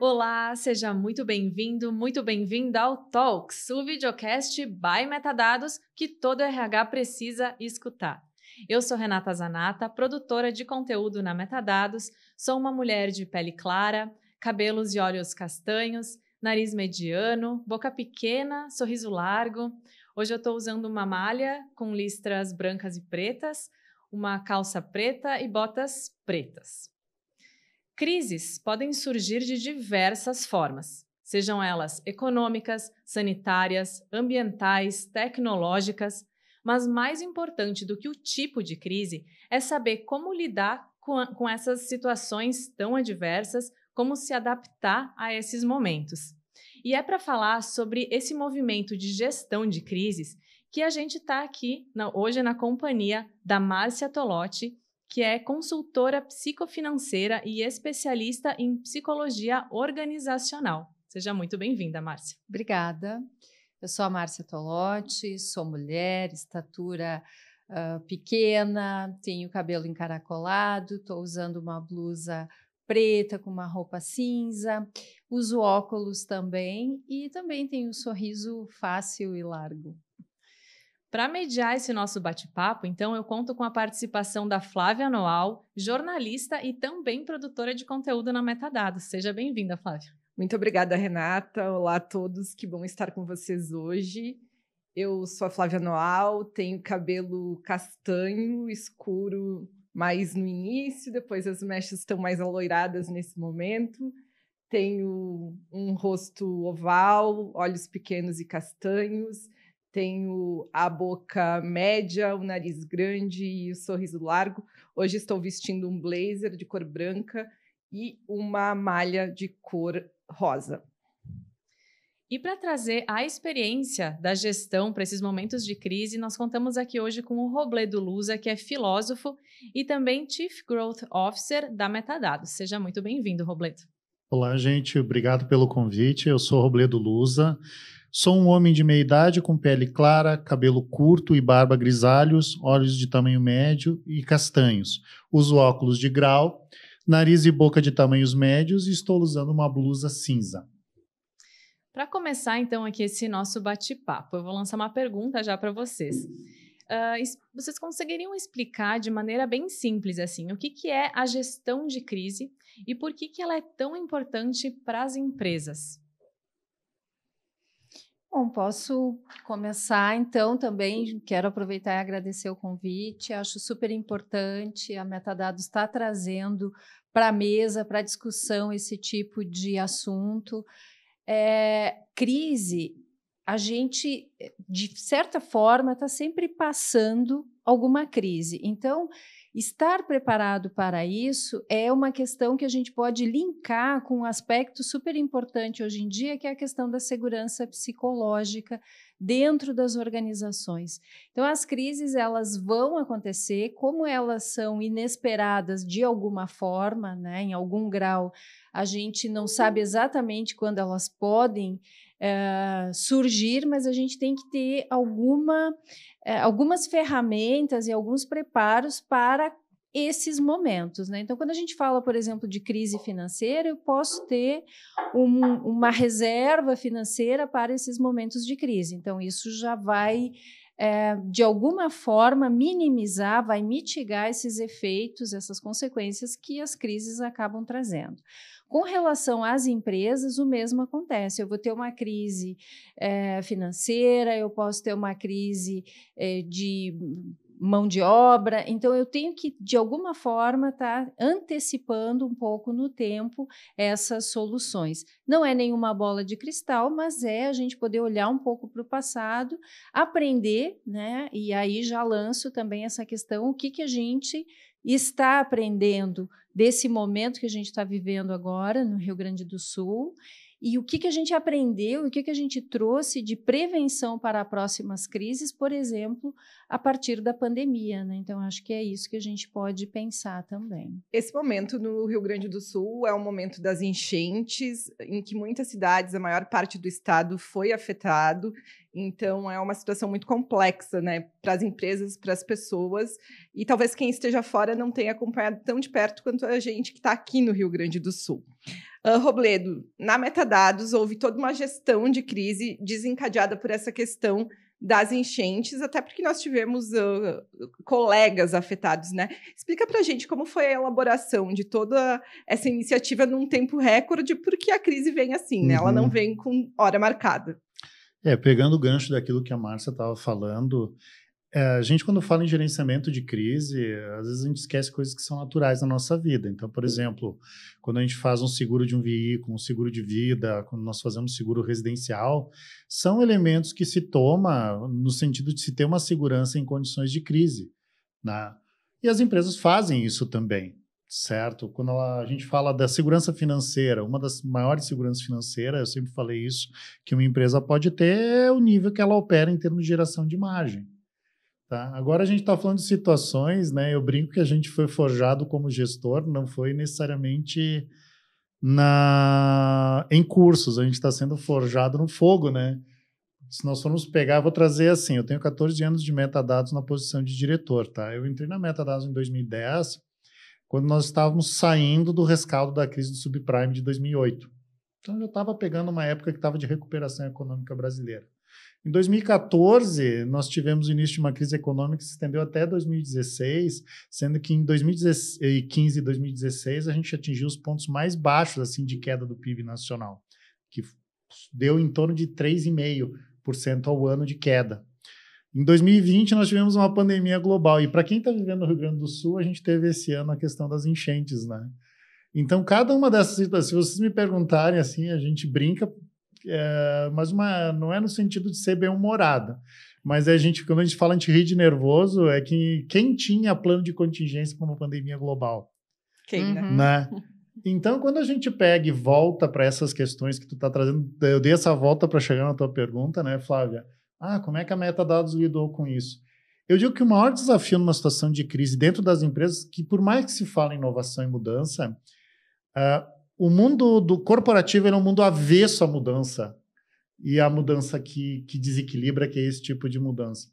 Olá, seja muito bem-vindo, muito bem-vinda ao Talks, o videocast by Metadados que todo RH precisa escutar. Eu sou Renata Zanata, produtora de conteúdo na Metadados, sou uma mulher de pele clara, cabelos e olhos castanhos, nariz mediano, boca pequena, sorriso largo. Hoje eu estou usando uma malha com listras brancas e pretas, uma calça preta e botas pretas. Crises podem surgir de diversas formas, sejam elas econômicas, sanitárias, ambientais, tecnológicas, mas mais importante do que o tipo de crise é saber como lidar com, a, com essas situações tão adversas como se adaptar a esses momentos. E é para falar sobre esse movimento de gestão de crises que a gente está aqui na, hoje na companhia da Márcia Tolotti, que é consultora psicofinanceira e especialista em psicologia organizacional. Seja muito bem-vinda, Márcia. Obrigada. Eu sou a Márcia Tolotti, sou mulher, estatura uh, pequena, tenho cabelo encaracolado, estou usando uma blusa preta com uma roupa cinza, uso óculos também e também tenho um sorriso fácil e largo. Para mediar esse nosso bate-papo, então eu conto com a participação da Flávia Noal, jornalista e também produtora de conteúdo na Metadados. Seja bem-vinda, Flávia. Muito obrigada, Renata. Olá a todos, que bom estar com vocês hoje. Eu sou a Flávia Noal, tenho cabelo castanho escuro mais no início, depois as mechas estão mais alouradas nesse momento. Tenho um rosto oval, olhos pequenos e castanhos. Tenho a boca média, o nariz grande e o sorriso largo. Hoje estou vestindo um blazer de cor branca e uma malha de cor rosa. E para trazer a experiência da gestão para esses momentos de crise, nós contamos aqui hoje com o Robledo Lusa, que é filósofo e também Chief Growth Officer da Metadados. Seja muito bem-vindo, Robledo. Olá, gente. Obrigado pelo convite. Eu sou Robledo Lusa. Sou um homem de meia idade com pele clara, cabelo curto e barba grisalhos, olhos de tamanho médio e castanhos. Uso óculos de grau, nariz e boca de tamanhos médios e estou usando uma blusa cinza. Para começar, então, aqui esse nosso bate-papo, eu vou lançar uma pergunta já para vocês. Uh, vocês conseguiriam explicar de maneira bem simples, assim, o que, que é a gestão de crise e por que, que ela é tão importante para as empresas? Bom, posso começar então também. Quero aproveitar e agradecer o convite. Acho super importante. A Metadados está trazendo para a mesa, para a discussão, esse tipo de assunto é, crise, a gente, eh, de certa forma, está sempre passando alguma crise. Então, Estar preparado para isso é uma questão que a gente pode linkar com um aspecto super importante hoje em dia, que é a questão da segurança psicológica dentro das organizações. Então, as crises elas vão acontecer, como elas são inesperadas de alguma forma, né, em algum grau, a gente não sabe exatamente quando elas podem eh, surgir, mas a gente tem que ter alguma, uh, algumas ferramentas e alguns preparos para esses momentos, né? Então, quando a gente fala, por exemplo, de crise financeira, eu posso ter um, uma reserva financeira para esses momentos de crise. Então, isso já vai é, de alguma forma, minimizar, vai mitigar esses efeitos, essas consequências que as crises acabam trazendo. Com relação às empresas, o mesmo acontece. Eu vou ter uma crise é, financeira, eu posso ter uma crise é, de mão de obra. Então, eu tenho que, de alguma forma, estar tá antecipando um pouco no tempo essas soluções. Não é nenhuma bola de cristal, mas é a gente poder olhar um pouco para o passado, aprender, né? E aí já lanço também essa questão: o que, que a gente está aprendendo desse momento que a gente está vivendo agora no Rio Grande do Sul e o que, que a gente aprendeu e o que, que a gente trouxe de prevenção para próximas crises, por exemplo, a partir da pandemia. Né? Então, acho que é isso que a gente pode pensar também. Esse momento no Rio Grande do Sul é o um momento das enchentes, em que muitas cidades, a maior parte do estado, foi afetado. Então, é uma situação muito complexa, né, para as empresas, para as pessoas, e talvez quem esteja fora não tenha acompanhado tão de perto quanto a gente que está aqui no Rio Grande do Sul. Uh, Robledo, na Metadados houve toda uma gestão de crise desencadeada por essa questão das enchentes, até porque nós tivemos uh, colegas afetados, né? Explica para a gente como foi a elaboração de toda essa iniciativa num tempo recorde, porque a crise vem assim, né? Ela não uhum. vem com hora marcada. É, pegando o gancho daquilo que a Márcia estava falando, é, a gente, quando fala em gerenciamento de crise, às vezes a gente esquece coisas que são naturais na nossa vida. Então, por exemplo, quando a gente faz um seguro de um veículo, um seguro de vida, quando nós fazemos seguro residencial, são elementos que se toma no sentido de se ter uma segurança em condições de crise. Né? E as empresas fazem isso também. Certo. Quando a gente fala da segurança financeira, uma das maiores seguranças financeiras, eu sempre falei isso, que uma empresa pode ter é o nível que ela opera em termos de geração de margem. Tá? Agora a gente está falando de situações, né? Eu brinco que a gente foi forjado como gestor, não foi necessariamente na em cursos, a gente está sendo forjado no fogo, né? Se nós formos pegar, vou trazer assim, eu tenho 14 anos de metadados na posição de diretor, tá? Eu entrei na metadados em 2010, quando nós estávamos saindo do rescaldo da crise do subprime de 2008. Então já estava pegando uma época que estava de recuperação econômica brasileira. Em 2014, nós tivemos o início de uma crise econômica que se estendeu até 2016, sendo que em 2015 e 2016 a gente atingiu os pontos mais baixos assim de queda do PIB nacional, que deu em torno de 3,5% ao ano de queda. Em 2020, nós tivemos uma pandemia global. E para quem está vivendo no Rio Grande do Sul, a gente teve esse ano a questão das enchentes, né? Então, cada uma dessas situações, se vocês me perguntarem assim, a gente brinca, é, mas uma, não é no sentido de ser bem humorada, Mas é a gente, quando a gente fala, a gente ri de nervoso, é que quem tinha plano de contingência para uma pandemia global? Quem, né? Uhum. né? Então, quando a gente pega e volta para essas questões que tu está trazendo, eu dei essa volta para chegar na tua pergunta, né, Flávia? Ah, como é que a metadados lidou com isso? Eu digo que o maior desafio numa situação de crise dentro das empresas, que por mais que se fale em inovação e mudança, uh, o mundo do corporativo é um mundo avesso à mudança e à mudança que, que desequilibra, que é esse tipo de mudança.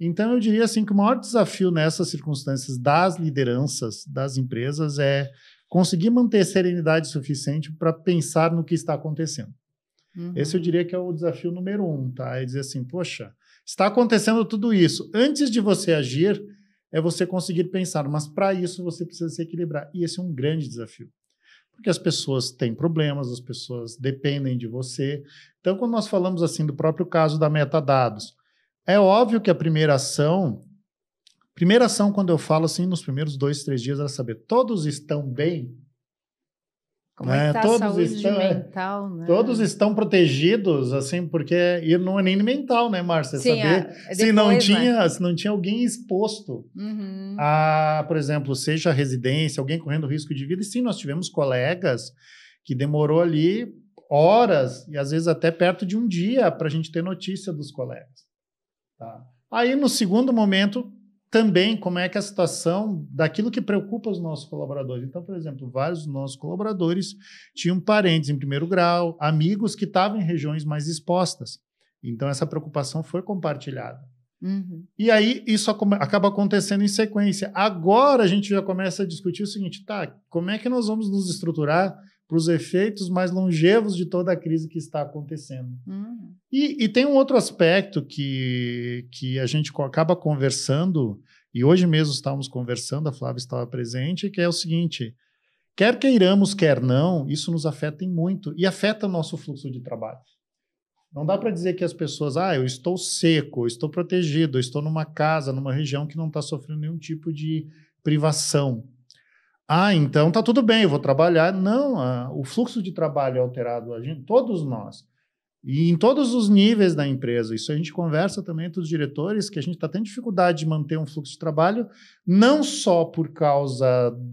Então, eu diria assim que o maior desafio nessas circunstâncias das lideranças das empresas é conseguir manter serenidade suficiente para pensar no que está acontecendo. Uhum. Esse eu uhum. diria que é o desafio número um, tá? É dizer assim, poxa, está acontecendo tudo isso. Antes de você agir, é você conseguir pensar, mas para isso você precisa se equilibrar. E esse é um grande desafio. Porque as pessoas têm problemas, as pessoas dependem de você. Então, quando nós falamos assim do próprio caso da metadados, é óbvio que a primeira ação, primeira ação, quando eu falo assim, nos primeiros dois, três dias, era saber todos estão bem, como é, é tá todos a saúde estão, é. mental, né? Todos estão protegidos, assim, porque e não é nem mental, né, Márcia? Sim, Saber é, depois, é se não né? tinha, né? se não tinha alguém exposto uhum. a, por exemplo, seja residência, alguém correndo risco de vida. E sim, nós tivemos colegas que demorou ali horas e às vezes até perto de um dia para a gente ter notícia dos colegas. Tá? Aí no segundo momento também como é que é a situação daquilo que preocupa os nossos colaboradores. Então, por exemplo, vários dos nossos colaboradores tinham parentes em primeiro grau, amigos que estavam em regiões mais expostas. Então, essa preocupação foi compartilhada. Uhum. E aí, isso acaba acontecendo em sequência. Agora a gente já começa a discutir o seguinte: tá, como é que nós vamos nos estruturar para os efeitos mais longevos de toda a crise que está acontecendo. Uhum. E, e, tem um outro aspecto que, que a gente acaba conversando, e hoje mesmo estávamos conversando, a Flávia estava presente, que é o seguinte: quer queiramos, quer não, isso nos afeta muito e afeta o nosso fluxo de trabalho. Não dá para dizer que as pessoas, ah, eu estou seco, eu estou protegido, eu estou numa casa, numa região que não está sofrendo nenhum tipo de privação. Ah, então tá tudo bem, eu vou trabalhar. Não, a, o fluxo de trabalho é alterado, a gente, todos nós. E em todos os níveis da empresa. Isso a gente conversa também com os diretores, que a gente está tendo dificuldade de manter um fluxo de trabalho, não só por causa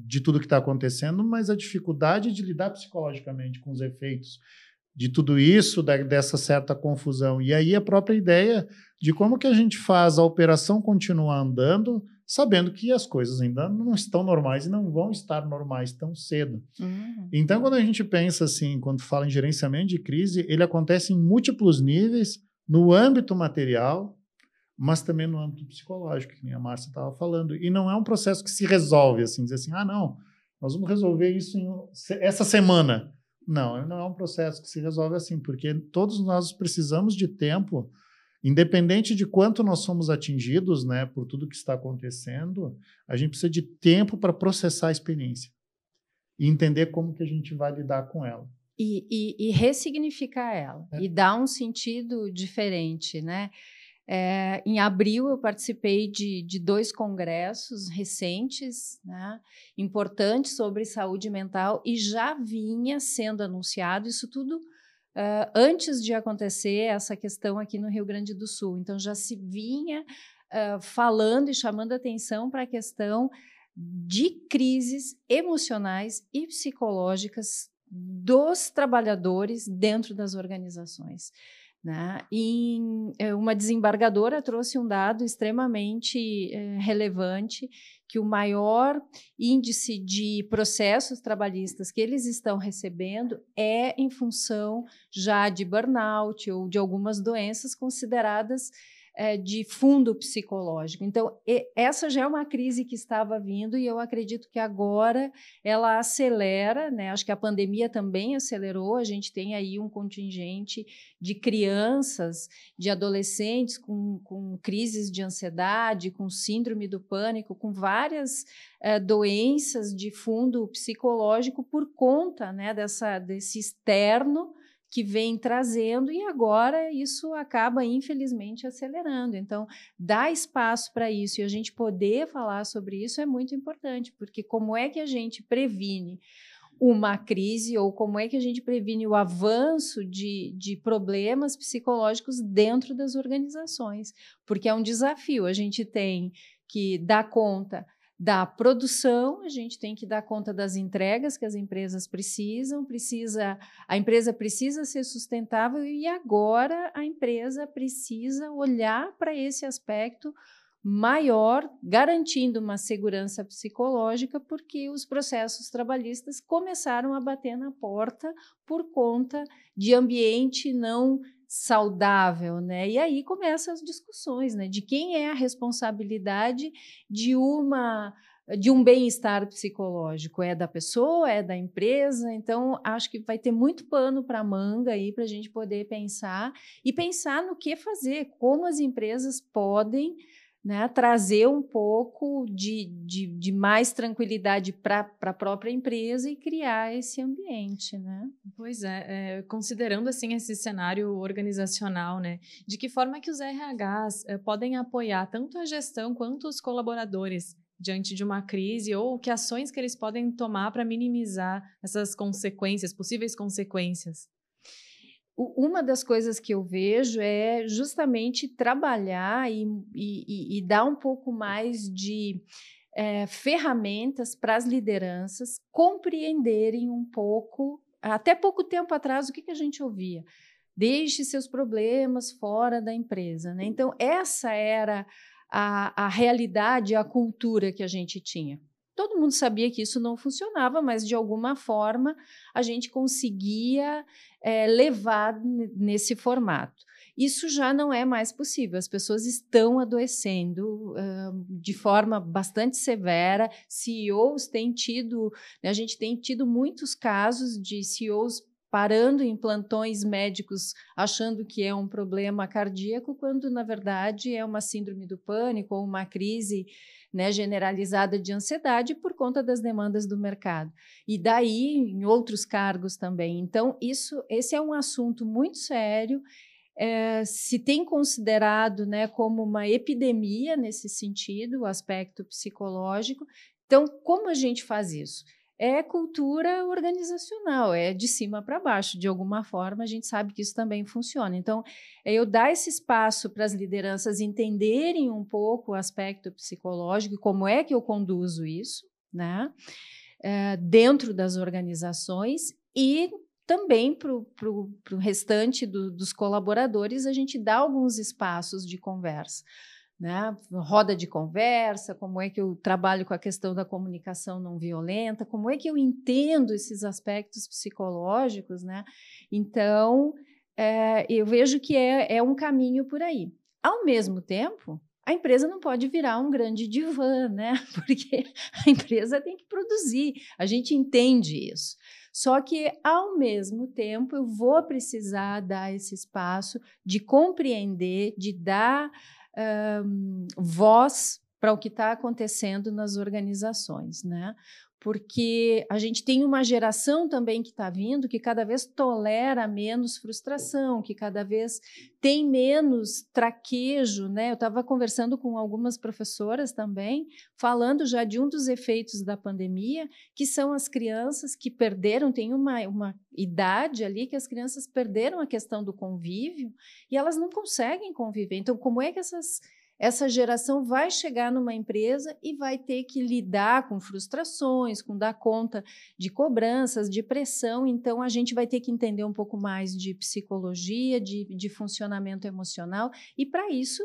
de tudo que está acontecendo, mas a dificuldade de lidar psicologicamente com os efeitos de tudo isso, da, dessa certa confusão. E aí a própria ideia de como que a gente faz a operação continuar andando sabendo que as coisas ainda não estão normais e não vão estar normais tão cedo. Uhum. Então, quando a gente pensa assim, quando fala em gerenciamento de crise, ele acontece em múltiplos níveis, no âmbito material, mas também no âmbito psicológico, que a Márcia estava falando. E não é um processo que se resolve assim, dizer assim, ah, não, nós vamos resolver isso em, essa semana. Não, não é um processo que se resolve assim, porque todos nós precisamos de tempo Independente de quanto nós somos atingidos, né, por tudo que está acontecendo, a gente precisa de tempo para processar a experiência e entender como que a gente vai lidar com ela. E, e, e ressignificar ela é. e dar um sentido diferente, né? É, em abril, eu participei de, de dois congressos recentes, né, importantes sobre saúde mental, e já vinha sendo anunciado isso tudo uh, antes de acontecer essa questão aqui no Rio Grande do Sul. Então, já se vinha uh, falando e chamando atenção para a questão de crises emocionais e psicológicas dos trabalhadores dentro das organizações. Né? E eh, uma desembargadora trouxe um dado extremamente eh, relevante que o maior índice de processos trabalhistas que eles estão recebendo é em função já de burnout ou de algumas doenças consideradas é, de fundo psicológico. Então, essa já é uma crise que estava vindo e eu acredito que agora ela acelera, né? Acho que a pandemia também acelerou. A gente tem aí um contingente de crianças, de adolescentes com, com crises de ansiedade, com síndrome do pânico, com várias é, doenças de fundo psicológico por conta né, dessa, desse externo que vem trazendo e agora isso acaba, infelizmente, acelerando. Então, dar espaço para isso e a gente poder falar sobre isso é muito importante, porque como é que a gente previne? uma crise ou como é que a gente previne o avanço de, de problemas psicológicos dentro das organizações, porque é um desafio. A gente tem que dar conta da produção, a gente tem que dar conta das entregas que as empresas precisam, precisa a empresa precisa ser sustentável e agora a empresa precisa olhar para esse aspecto maior, garantindo uma segurança psicológica, porque os processos trabalhistas começaram a bater na porta por conta de ambiente não saudável, né? E aí começam as discussões, né? De quem é a responsabilidade de uma de um bem-estar psicológico? É da pessoa? É da empresa? Então, acho que vai ter muito pano para manga aí para a gente poder pensar e pensar no que fazer, como as empresas podem né, trazer um pouco de, de, de mais tranquilidade para a própria empresa e criar esse ambiente, né? Pois é, é, considerando assim esse cenário organizacional, né, de que forma que os RHs é, eh, podem apoiar tanto a gestão quanto os colaboradores diante de uma crise ou que ações que eles podem tomar para minimizar essas consequências, possíveis consequências? uma das coisas que eu vejo é justamente trabalhar e, e, e dar um pouco mais de é, ferramentas para as lideranças compreenderem um pouco, até pouco tempo atrás, o que, que a gente ouvia. Deixe seus problemas fora da empresa. Né? Então, essa era a, a realidade, a cultura que a gente tinha todo mundo sabia que isso não funcionava, mas de alguma forma a gente conseguia é, levar nesse formato. Isso já não é mais possível. As pessoas estão adoecendo uh, de forma bastante severa. CEOs têm tido, né, a gente tem tido muitos casos de CEOs parando em plantões médicos achando que é um problema cardíaco, quando na verdade é uma síndrome do pânico ou uma crise né, generalizada de ansiedade por conta das demandas do mercado. E daí em outros cargos também. Então, isso, esse é um assunto muito sério. É, se tem considerado né, como uma epidemia nesse sentido, o aspecto psicológico. Então, como a gente faz isso? é cultura organizacional, é de cima para baixo. De alguma forma, a gente sabe que isso também funciona. Então, é eu dar esse espaço para as lideranças entenderem um pouco o aspecto psicológico, como é que eu conduzo isso, né? É, dentro das organizações e também para o restante do, dos colaboradores, a gente dá alguns espaços de conversa né? roda de conversa, como é que eu trabalho com a questão da comunicação não violenta, como é que eu entendo esses aspectos psicológicos, né? Então, é, eu vejo que é, é um caminho por aí. Ao mesmo tempo, a empresa não pode virar um grande divã, né? Porque a empresa tem que produzir. A gente entende isso. Só que, ao mesmo tempo, eu vou precisar dar esse espaço de compreender, de dar voz para o que está acontecendo nas organizações, né? porque a gente tem uma geração também que está vindo que cada vez tolera menos frustração, que cada vez tem menos traquejo, né? Eu estava conversando com algumas professoras também, falando já de um dos efeitos da pandemia, que são as crianças que perderam, tem uma, uma idade ali que as crianças perderam a questão do convívio e elas não conseguem conviver. Então, como é que essas essa geração vai chegar numa empresa e vai ter que lidar com frustrações, com dar conta de cobranças, de pressão. Então, a gente vai ter que entender um pouco mais de psicologia, de, de funcionamento emocional. E, para isso,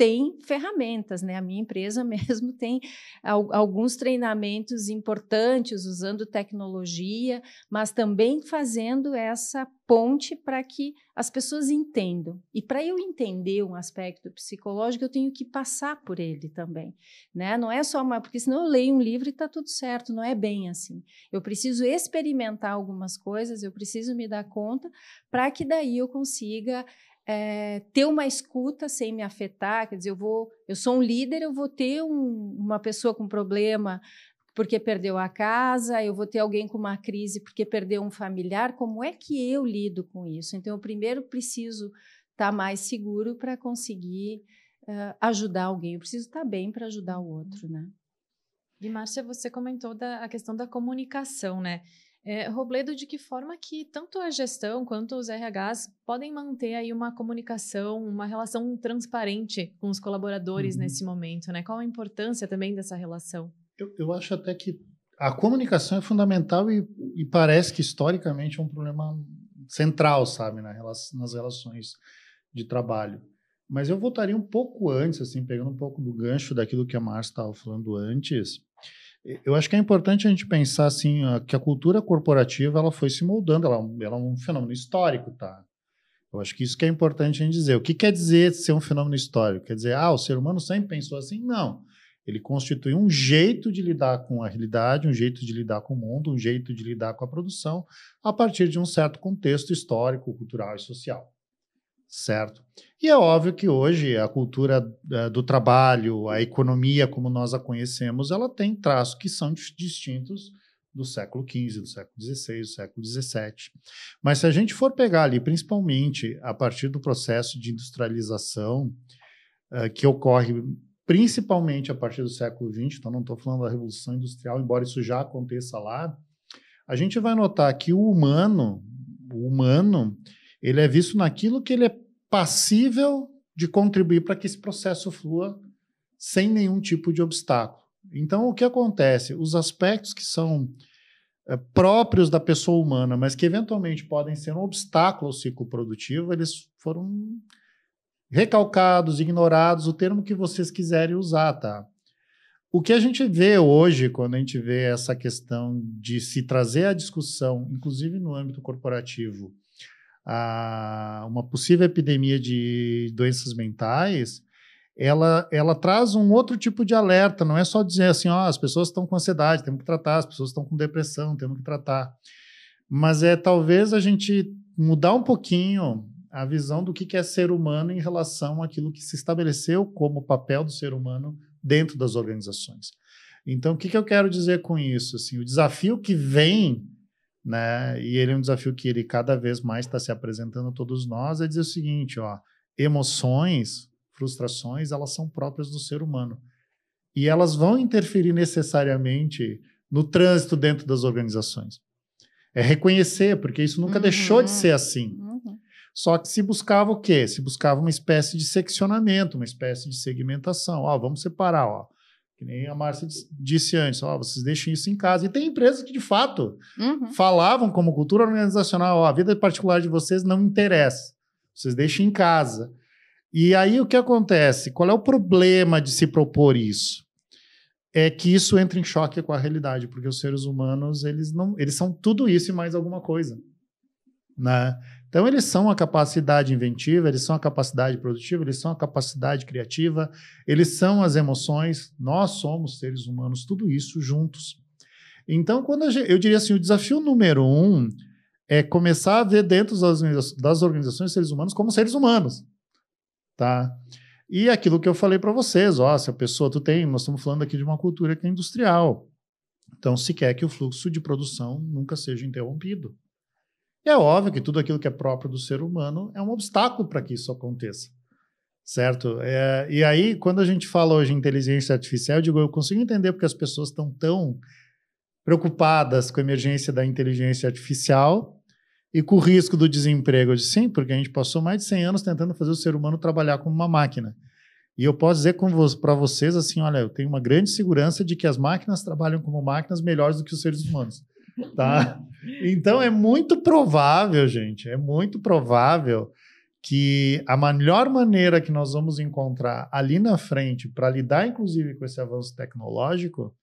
tem ferramentas, né? A minha empresa mesmo tem alguns treinamentos importantes usando tecnologia, mas também fazendo essa ponte para que as pessoas entendam. E para eu entender um aspecto psicológico, eu tenho que passar por ele também, né? Não é só uma, porque senão eu leio um livro e está tudo certo, não é bem assim. Eu preciso experimentar algumas coisas, eu preciso me dar conta para que daí eu consiga é, ter uma escuta sem me afetar, quer dizer, eu vou, eu sou um líder, eu vou ter um, uma pessoa com problema porque perdeu a casa, eu vou ter alguém com uma crise porque perdeu um familiar, como é que eu lido com isso? Então, eu primeiro preciso estar tá mais seguro para conseguir uh, ajudar alguém, eu preciso estar tá bem para ajudar o outro, né? E, Márcia, você comentou da, a questão da comunicação, né? É, Robledo, de que forma que tanto a gestão quanto os RHs podem manter aí uma comunicação, uma relação transparente com os colaboradores uhum. nesse momento, né? Qual a importância também dessa relação? Eu, eu acho até que a comunicação é fundamental e, e, parece que historicamente é um problema central, sabe, na, nas relações de trabalho. Mas eu voltaria um pouco antes, assim, pegando um pouco do gancho daquilo que a Márcia estava falando antes, eu acho que é importante a gente pensar assim que a cultura corporativa ela foi se moldando, ela, é ela é um fenômeno histórico, tá? Eu acho que isso que é importante a gente dizer. O que quer dizer ser um fenômeno histórico? Quer dizer, ah, o ser humano sempre pensou assim? Não. Ele constitui um jeito de lidar com a realidade, um jeito de lidar com o mundo, um jeito de lidar com a produção, a partir de um certo contexto histórico, cultural e social certo? E é óbvio que hoje a cultura eh, do trabalho, a economia como nós a conhecemos, ela tem traços que são distintos do século XV, do século XVI, do século XVII. Mas se a gente for pegar ali, principalmente a partir do processo de industrialização eh, que ocorre principalmente a partir do século XX, então não estou falando da Revolução Industrial, embora isso já aconteça lá, a gente vai notar que o humano, o humano, ele é visto naquilo que ele é passível de contribuir para que esse processo flua sem nenhum tipo de obstáculo. Então, o que acontece? Os aspectos que são é, próprios da pessoa humana, mas que eventualmente podem ser um obstáculo ao ciclo produtivo, eles foram recalcados, ignorados, o termo que vocês quiserem usar, tá? O que a gente vê hoje, quando a gente vê essa questão de se trazer a discussão, inclusive no âmbito corporativo, a uma possível epidemia de doenças mentais, ela, ela traz um outro tipo de alerta, não é só dizer assim, ó, as pessoas estão com ansiedade, temos que tratar, as pessoas estão com depressão, temos que tratar. Mas é talvez a gente mudar um pouquinho a visão do que é ser humano em relação àquilo que se estabeleceu como papel do ser humano dentro das organizações. Então, o que, que eu quero dizer com isso? Assim, o desafio que vem né? E ele é um desafio que ele cada vez mais está se apresentando a todos nós, é dizer o seguinte, ó, emoções, frustrações, elas são próprias do ser humano. E elas vão interferir necessariamente no trânsito dentro das organizações. É reconhecer, porque isso nunca uhum. deixou de uhum. ser assim. Uhum. Só que se buscava o quê? Se buscava uma espécie de seccionamento, uma espécie de segmentação. Ó, vamos separar, ó. Que nem a Márcia disse antes, ó, vocês deixam isso em casa. E tem empresas que, de fato, uhum. falavam como cultura organizacional, ó, a vida particular de vocês não interessa, vocês deixam em casa. E aí o que acontece? Qual é o problema de se propor isso? É que isso entra em choque com a realidade, porque os seres humanos, eles não, eles são tudo isso e mais alguma coisa, né? Então, eles são a capacidade inventiva, eles são a capacidade produtiva, eles são a capacidade criativa, eles são as emoções, nós somos seres humanos, tudo isso juntos. Então, quando eu, eu diria assim, o desafio número um é começar a ver dentro das, das organizações seres humanos como seres humanos, tá? E aquilo que eu falei para vocês, ó, se a pessoa tu tem, nós estamos falando aqui de uma cultura que é industrial. Então, se quer que o fluxo de produção nunca seja interrompido. E é óbvio que tudo aquilo que é próprio do ser humano é um obstáculo para que isso aconteça. Certo? É, e aí, quando a gente fala hoje em inteligência artificial, eu digo, eu consigo entender porque as pessoas estão tão preocupadas com a emergência da inteligência artificial e com o risco do desemprego. Eu disse, sim, porque a gente passou mais de 100 anos tentando fazer o ser humano trabalhar como uma máquina. E eu posso dizer para vocês assim, olha, eu tenho uma grande segurança de que as máquinas trabalham como máquinas melhores do que os seres humanos tá? Então é muito provável, gente, é muito provável que a melhor maneira que nós vamos encontrar ali na frente para lidar, inclusive, com esse avanço tecnológico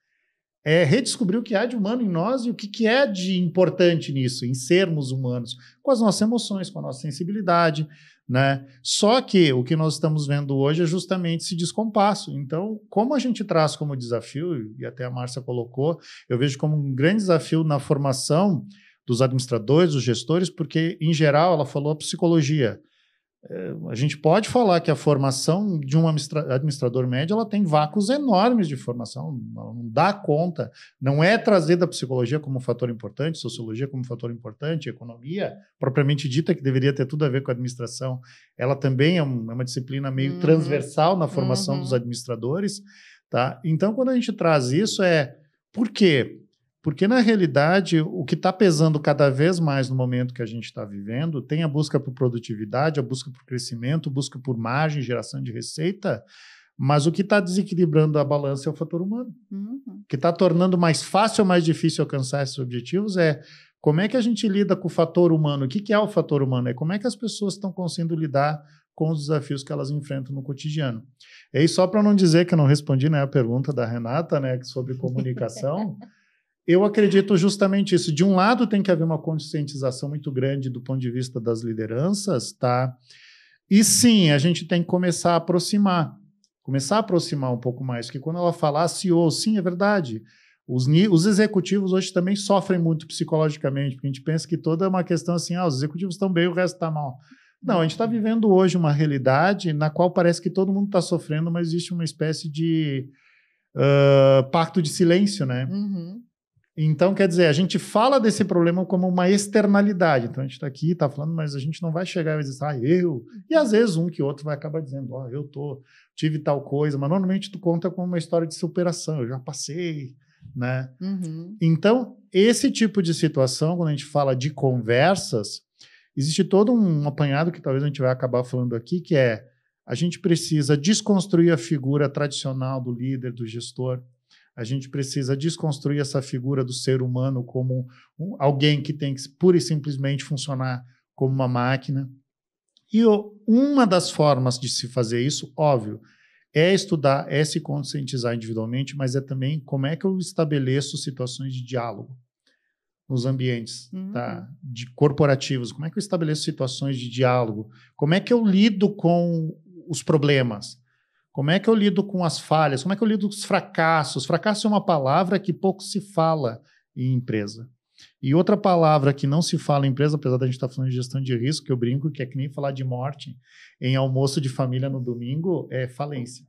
é redescobrir o que há de humano em nós e o que, que é de importante nisso, em sermos humanos, com as nossas emoções, com a nossa sensibilidade, né? Só que o que nós estamos vendo hoje é justamente esse descompasso. Então, como a gente traz como desafio, e até a Márcia colocou, eu vejo como um grande desafio na formação dos administradores, dos gestores, porque, em geral, ela falou a psicologia a gente pode falar que a formação de um administrador médio ela tem vácuos enormes de formação, não dá conta, não é trazida a psicologia como um fator importante, sociologia como um fator importante, economia propriamente dita, que deveria ter tudo a ver com a administração, ela também é, é, uma disciplina meio uhum. transversal na formação uhum. dos administradores. Tá? Então, quando a gente traz isso, é por quê? Porque, na realidade, o que está pesando cada vez mais no momento que a gente está vivendo tem a busca por produtividade, a busca por crescimento, busca por margem, geração de receita, mas o que está desequilibrando a balança é o fator humano. Uhum. O que está tornando mais fácil ou mais difícil alcançar esses objetivos é como é que a gente lida com o fator humano? O que, que é o fator humano? É como é que as pessoas estão conseguindo lidar com os desafios que elas enfrentam no cotidiano. E aí, só para não dizer que eu não respondi né, a pergunta da Renata né, sobre comunicação, eu acredito justamente isso. De um lado, tem que haver uma conscientização muito grande do ponto de vista das lideranças, tá? E sim, a gente tem que começar a aproximar, começar a aproximar um pouco mais, que quando ela falar CEO, sim, é verdade. Os, os, executivos hoje também sofrem muito psicologicamente, porque a gente pensa que toda é uma questão assim, ah, os executivos estão bem, o resto está mal. Não, a gente está vivendo hoje uma realidade na qual parece que todo mundo está sofrendo, mas existe uma espécie de uh, pacto de silêncio, né? Uhum. Então, quer dizer, a gente fala desse problema como uma externalidade. Então, a gente está aqui, está falando, mas a gente não vai chegar e dizer, ah, eu. E às vezes um que outro vai acabar dizendo, ó, oh, eu tô, tive tal coisa, mas normalmente tu conta como uma história de superação, eu já passei, né? Uhum. Então, esse tipo de situação, quando a gente fala de conversas, existe todo um apanhado que talvez a gente vai acabar falando aqui, que é a gente precisa desconstruir a figura tradicional do líder, do gestor a gente precisa desconstruir essa figura do ser humano como um, alguém que tem que pura e simplesmente funcionar como uma máquina. E uma das formas de se fazer isso, óbvio, é estudar, é se conscientizar individualmente, mas é também como é que eu estabeleço situações de diálogo nos ambientes tá, uhum. tá? de corporativos. Como é que eu estabeleço situações de diálogo? Como é que eu lido com os problemas? Como é que eu lido com as falhas? Como é que eu lido com os fracassos? Fracasso é uma palavra que pouco se fala em empresa. E outra palavra que não se fala em empresa, apesar da gente estar tá falando de gestão de risco, que eu brinco que é que nem falar de morte em almoço de família no domingo, é falência.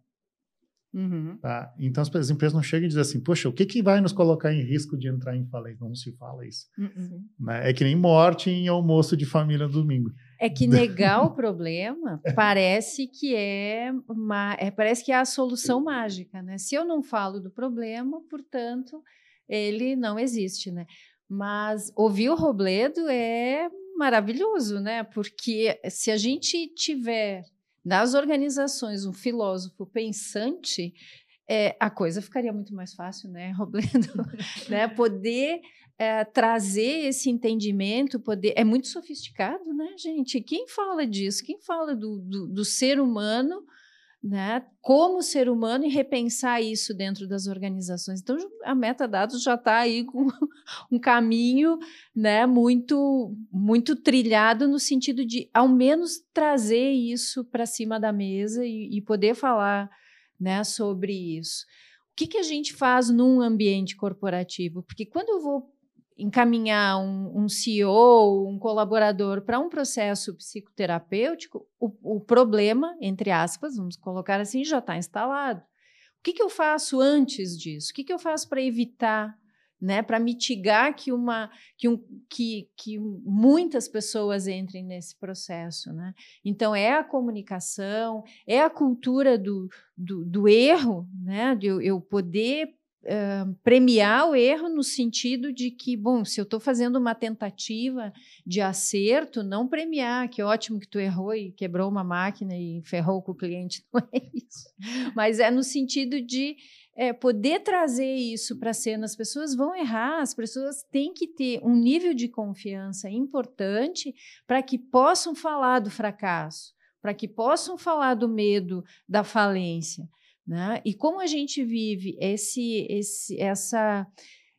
Uhum. Tá? Então as empresas não chegam e dizem assim, poxa, o que, que vai nos colocar em risco de entrar em falência? Não se fala isso. Uhum. Né? É que nem morte em almoço de família no domingo. É que negar o problema parece que é, uma, é, parece que é a solução mágica, né? Se eu não falo do problema, portanto, ele não existe, né? Mas ouvir o Robledo é maravilhoso, né? Porque se a gente tiver nas organizações um filósofo pensante, é, a coisa ficaria muito mais fácil, né, Robledo? né? Poder é, trazer esse entendimento, poder. É muito sofisticado, né, gente? Quem fala disso? Quem fala do, do, do ser humano, né? Como ser humano e repensar isso dentro das organizações. Então, a metadados já está aí com um caminho, né, muito, muito trilhado no sentido de, ao menos, trazer isso para cima da mesa e, e poder falar, né, sobre isso. O que, que a gente faz num ambiente corporativo? Porque quando eu vou encaminhar um, um CEO, um colaborador para um processo psicoterapêutico, o, o, problema, entre aspas, vamos colocar assim, já está instalado. O que, que, eu faço antes disso? O que, que eu faço para evitar, né, para mitigar que, uma, que, um, que, que muitas pessoas entrem nesse processo? Né? Então, é a comunicação, é a cultura do, do, do erro, né, de eu, eu poder Uh, premiar o erro no sentido de que, bom, se eu estou fazendo uma tentativa de acerto, não premiar, que ótimo que tu errou e quebrou uma máquina e ferrou com o cliente, não é isso. Mas é no sentido de é, poder trazer isso para a cena. As pessoas vão errar, as pessoas têm que ter um nível de confiança importante para que possam falar do fracasso, para que possam falar do medo da falência né? E como a gente vive esse, esse, essa,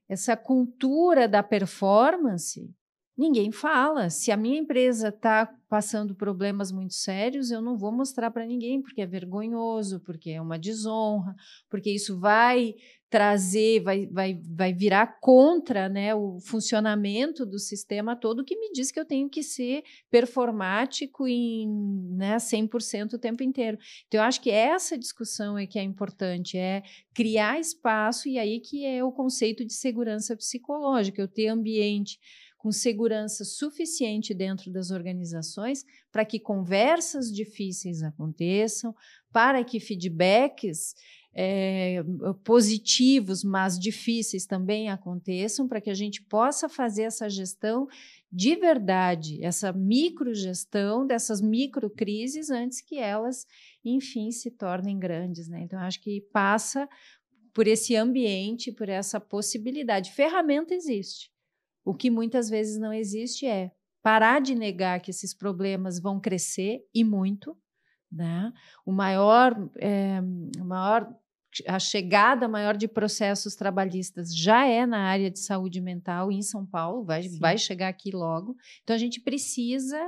essa cultura da performance, ninguém fala. Se a minha empresa está passando problemas muito sérios, eu não vou mostrar para ninguém, porque é vergonhoso, porque é uma desonra, porque isso vai trazer, vai, vai, vai virar contra né, o funcionamento do sistema todo, que me diz que eu tenho que ser performático em né, 100% o tempo inteiro. Então, eu acho que é essa discussão é que é importante, é criar espaço, e aí que é o conceito de segurança psicológica, eu ter ambiente com segurança suficiente dentro das organizações para que conversas difíceis aconteçam, para que feedbacks é, positivos, mas difíceis também aconteçam, para que a gente possa fazer essa gestão de verdade, essa microgestão dessas microcrises antes que elas, enfim, se tornem grandes. Né? Então, acho que passa por esse ambiente, por essa possibilidade. Ferramenta existe. O que muitas vezes não existe é parar de negar que esses problemas vão crescer e muito né? O maior, é, o maior, a chegada maior de processos trabalhistas já é na área de saúde mental em São Paulo, vai, vai chegar aqui logo. Então a gente precisa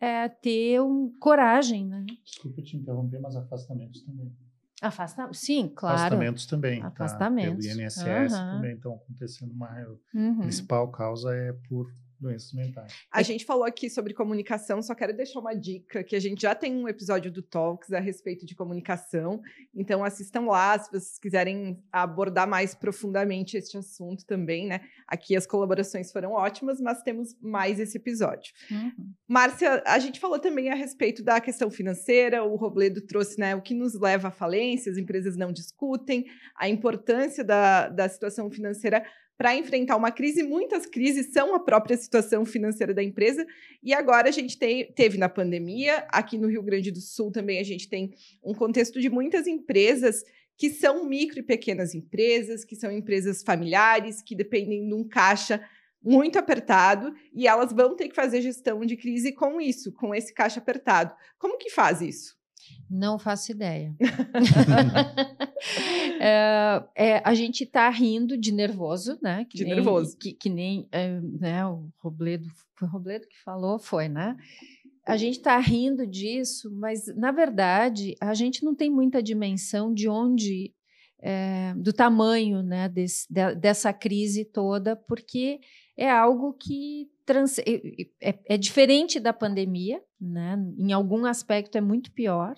é, ter um, coragem, né? Desculpa te interromper, mas afastamentos também. Afasta... Sim, claro. Afastamentos também. Afastamentos. Tá? Pelo INSS uhum. também estão acontecendo. Uma... Uhum. A principal causa é por doenças mentais. A gente falou aqui sobre comunicação, só quero deixar uma dica que a gente já tem um episódio do Talks a respeito de comunicação. Então assistam lá se vocês quiserem abordar mais profundamente este assunto também, né? Aqui as colaborações foram ótimas, mas temos mais esse episódio. Uhum. Márcia, a gente falou também a respeito da questão financeira, o Robledo trouxe, né, o que nos leva à falência, as empresas não discutem, a importância da, da situação financeira para enfrentar uma crise. Muitas crises são a própria situação financeira da empresa. E agora a gente teve na pandemia, aqui no Rio Grande do Sul também a gente tem um contexto de muitas empresas que são micro e pequenas empresas, que são empresas familiares, que dependem de um caixa muito apertado e elas vão ter que fazer gestão de crise com isso, com esse caixa apertado. Como que faz isso? Não faço ideia. É, é, a gente tá rindo de nervoso, né? Que de nem, nervoso. Que, que nem é, né, o Robledo, foi o Robledo que falou, foi, né? A gente está rindo disso, mas na verdade a gente não tem muita dimensão de onde, eh, do tamanho né, desse, de, dessa crise toda, porque é algo que trans, é, é, diferente da pandemia, né? em algum aspecto é muito pior.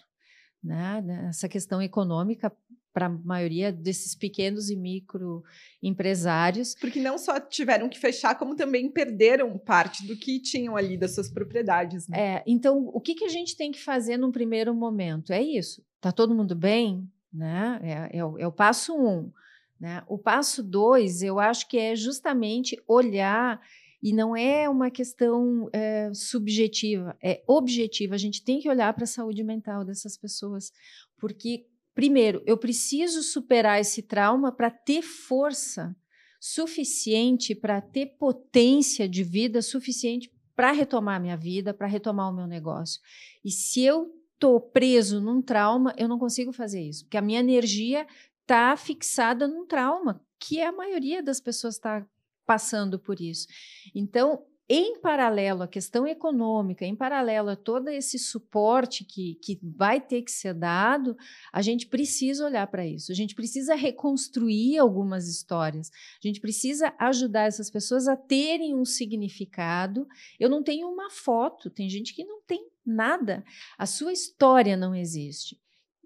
Né? Essa questão econômica para a maioria desses pequenos e micro empresários. Porque não só tiveram que fechar, como também perderam parte do que tinham ali das suas propriedades. Né? É, então, o que, que a gente tem que fazer num primeiro momento? É isso. Está todo mundo bem? Né? É, é, é, o, é o passo um. Né? O passo dois, eu acho que é justamente olhar e não é uma questão é, subjetiva, é objetiva. A gente tem que olhar para a saúde mental dessas pessoas, porque Primeiro, eu preciso superar esse trauma para ter força suficiente, para ter potência de vida suficiente para retomar a minha vida, para retomar o meu negócio. E se eu estou preso num trauma, eu não consigo fazer isso, porque a minha energia está fixada num trauma, que a maioria das pessoas está passando por isso. Então, em paralelo à questão econômica, em paralelo a todo esse suporte que, que vai ter que ser dado, a gente precisa olhar para isso, a gente precisa reconstruir algumas histórias, a gente precisa ajudar essas pessoas a terem um significado. Eu não tenho uma foto, tem gente que não tem nada, a sua história não existe.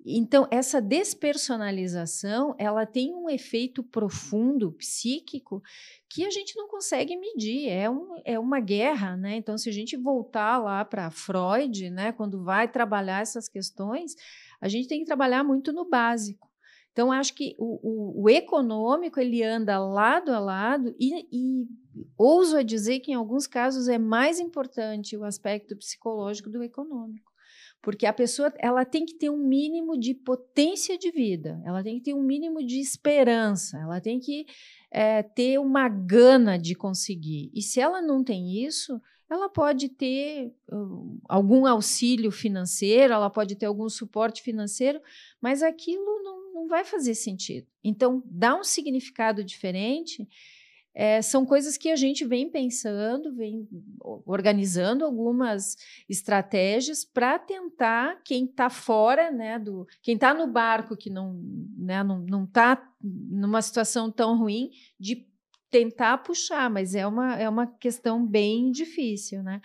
Então, essa despersonalização, ela tem um efeito profundo psíquico que a gente não consegue medir, é, um, é uma guerra, né? Então, se a gente voltar lá para Freud, né, quando vai trabalhar essas questões, a gente tem que trabalhar muito no básico. Então, acho que o, o, o econômico, ele anda lado a lado e, e ouso a dizer que, em alguns casos, é mais importante o aspecto psicológico do econômico. Porque a pessoa ela tem que ter um mínimo de potência de vida, ela tem que ter um mínimo de esperança, ela tem que é, ter uma gana de conseguir. E se ela não tem isso, ela pode ter uh, algum auxílio financeiro, ela pode ter algum suporte financeiro, mas aquilo não, não vai fazer sentido. Então, dá um significado diferente é, são coisas que a gente vem pensando, vem organizando algumas estratégias para tentar quem está fora, né, do, quem está no barco que não, né, não, não está numa situação tão ruim, de tentar puxar, mas é uma, é uma questão bem difícil, né?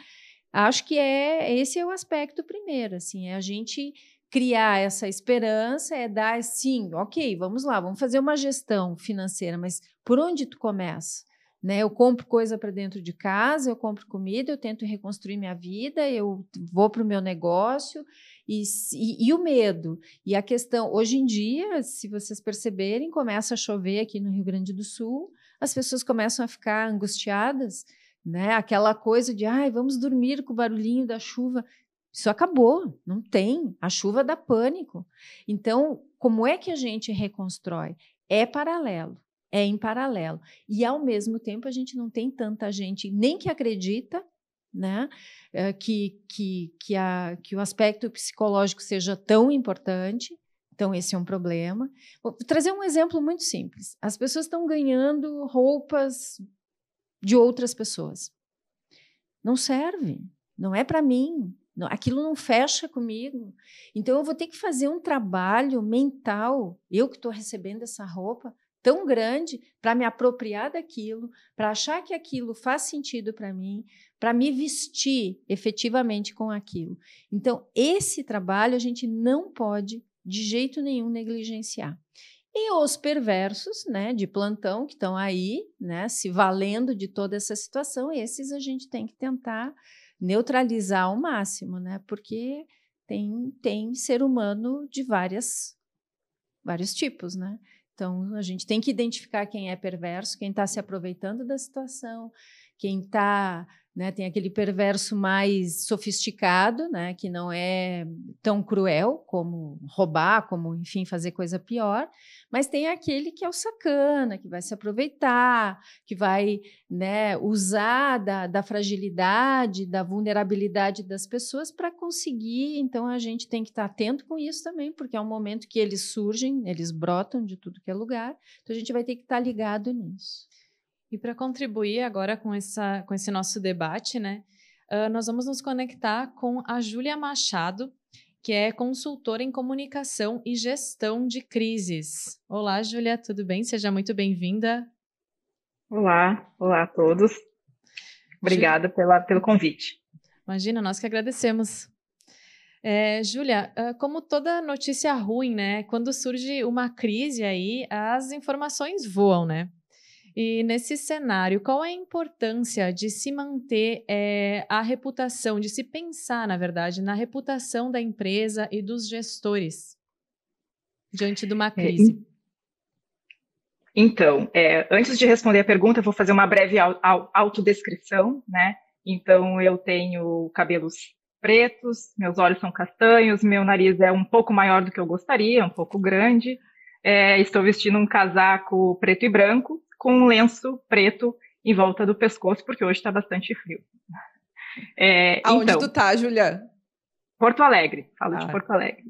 Acho que é esse é o aspecto primeiro, assim, é a gente criar essa esperança, é dar sim, ok, vamos lá, vamos fazer uma gestão financeira, mas por onde tu começa? Né? Eu compro coisa para dentro de casa, eu compro comida, eu tento reconstruir minha vida, eu vou para o meu negócio e, e, e, o medo. E a questão, hoje em dia, se vocês perceberem, começa a chover aqui no Rio Grande do Sul, as pessoas começam a ficar angustiadas, né? Aquela coisa de, ai, vamos dormir com o barulhinho da chuva. Isso acabou, não tem. A chuva dá pânico. Então, como é que a gente reconstrói? É paralelo, é em paralelo. E ao mesmo tempo a gente não tem tanta gente nem que acredita né? Eh, que, que, que, a, que o aspecto psicológico seja tão importante. Então, esse é um problema. Vou trazer um exemplo muito simples. As pessoas estão ganhando roupas de outras pessoas. Não serve, não é para mim. Aquilo não fecha comigo. Então eu vou ter que fazer um trabalho mental, eu que estou recebendo essa roupa, tão grande para me apropriar daquilo, para achar que aquilo faz sentido para mim, para me vestir efetivamente com aquilo. Então, esse trabalho a gente não pode de jeito nenhum negligenciar. E os perversos, né, de plantão que estão aí, né, se valendo de toda essa situação, esses a gente tem que tentar neutralizar ao máximo, né? Porque tem, tem ser humano de várias, vários tipos, né? Então, a gente tem que identificar quem é perverso, quem está se aproveitando da situação, quem está né, tem aquele perverso mais sofisticado, né, que não é tão cruel como roubar, como enfim fazer coisa pior, mas tem aquele que é o sacana, que vai se aproveitar, que vai né, usar da, da fragilidade, da vulnerabilidade das pessoas para conseguir. Então a gente tem que estar tá atento com isso também, porque é um momento que eles surgem, eles brotam de tudo que é lugar. Então a gente vai ter que estar tá ligado nisso. E para contribuir agora com, essa, com esse nosso debate, né, uh, nós vamos nos conectar com a Júlia Machado, que é consultora em comunicação e gestão de crises. Olá, Júlia, tudo bem? Seja muito bem-vinda. Olá, olá a todos. Obrigada pela, pelo convite. Imagina, nós que agradecemos. É, Júlia, ah, como toda notícia ruim, né? Quando surge uma crise aí, as informações voam, né? E nesse cenário, qual é a importância de se manter é, a reputação, de se pensar, na verdade, na reputação da empresa e dos gestores diante de uma é, crise? É, então, é, antes de responder a pergunta, eu vou fazer uma breve autodescrição, né? Então, eu tenho cabelos pretos, meus olhos são castanhos, meu nariz é um pouco maior do que eu gostaria, um pouco grande, é, estou vestindo um casaco preto e branco com um lenço preto em volta do pescoço, porque hoje está bastante frio. É, Aonde então, tu tá, Julia? Porto Alegre, falo ah. de Porto Alegre.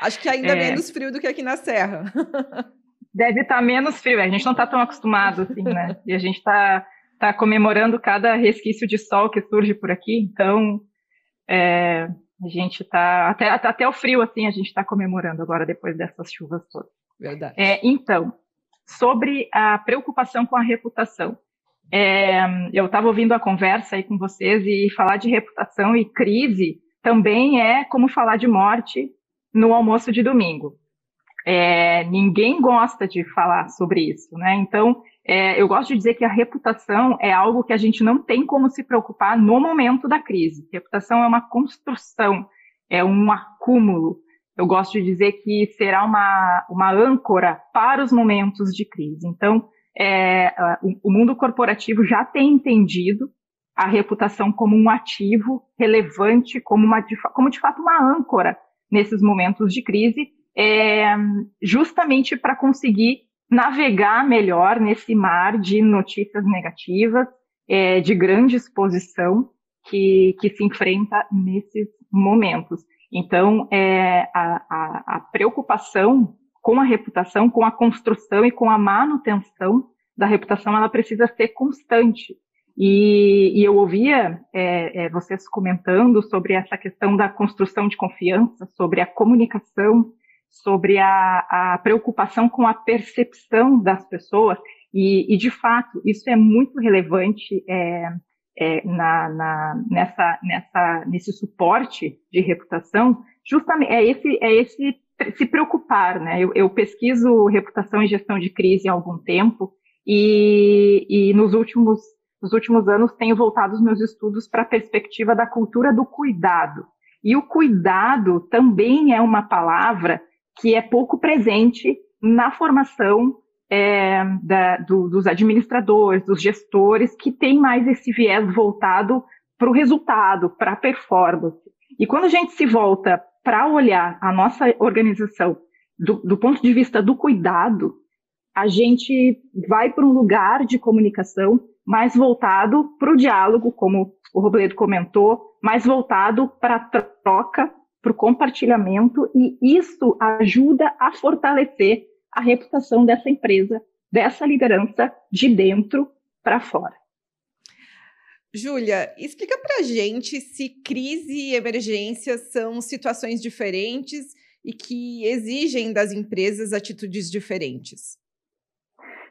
Acho que ainda é, menos frio do que aqui na Serra. Deve estar tá menos frio, a gente não está tão acostumado assim, né? E a gente está tá comemorando cada resquício de sol que surge por aqui, então é, a gente está até, até o frio assim a gente está comemorando agora depois dessas chuvas todas. Verdade. É, então, sobre a preocupação com a reputação. É, eu estava ouvindo a conversa aí com vocês e falar de reputação e crise também é como falar de morte no almoço de domingo. É, ninguém gosta de falar sobre isso, né? Então, é, eu gosto de dizer que a reputação é algo que a gente não tem como se preocupar no momento da crise. Reputação é uma construção, é um acúmulo. Eu gosto de dizer que será uma, uma âncora para os momentos de crise. Então, é, o, o mundo corporativo já tem entendido a reputação como um ativo relevante, como, uma, como de fato uma âncora nesses momentos de crise é, justamente para conseguir navegar melhor nesse mar de notícias negativas, é, de grande exposição que, que se enfrenta nesses momentos. Então, é, a, a, a preocupação com a reputação, com a construção e com a manutenção da reputação, ela precisa ser constante. E, e, eu ouvia é, é, vocês comentando sobre essa questão da construção de confiança, sobre a comunicação sobre a, a preocupação com a percepção das pessoas, e, e de fato, isso é muito relevante é, é, na, na, nessa, nessa, nesse suporte de reputação, justamente é esse, é esse se preocupar, né? Eu, eu pesquiso reputação e gestão de crise há algum tempo, e, e nos últimos nos últimos anos tenho voltado os meus estudos para a perspectiva da cultura do cuidado. E o cuidado também é uma palavra que é pouco presente na formação é, da, do, dos administradores, dos gestores, que tem mais esse viés voltado para o resultado, para a performance. E quando a gente se volta para olhar a nossa organização do, do ponto de vista do cuidado, a gente vai para um lugar de comunicação mais voltado para o diálogo, como o Robledo comentou, mais voltado para a troca para o compartilhamento, e isso ajuda a fortalecer a reputação dessa empresa, dessa liderança de dentro para fora. Júlia, explica para a gente se crise e emergência são situações diferentes e que exigem das empresas atitudes diferentes.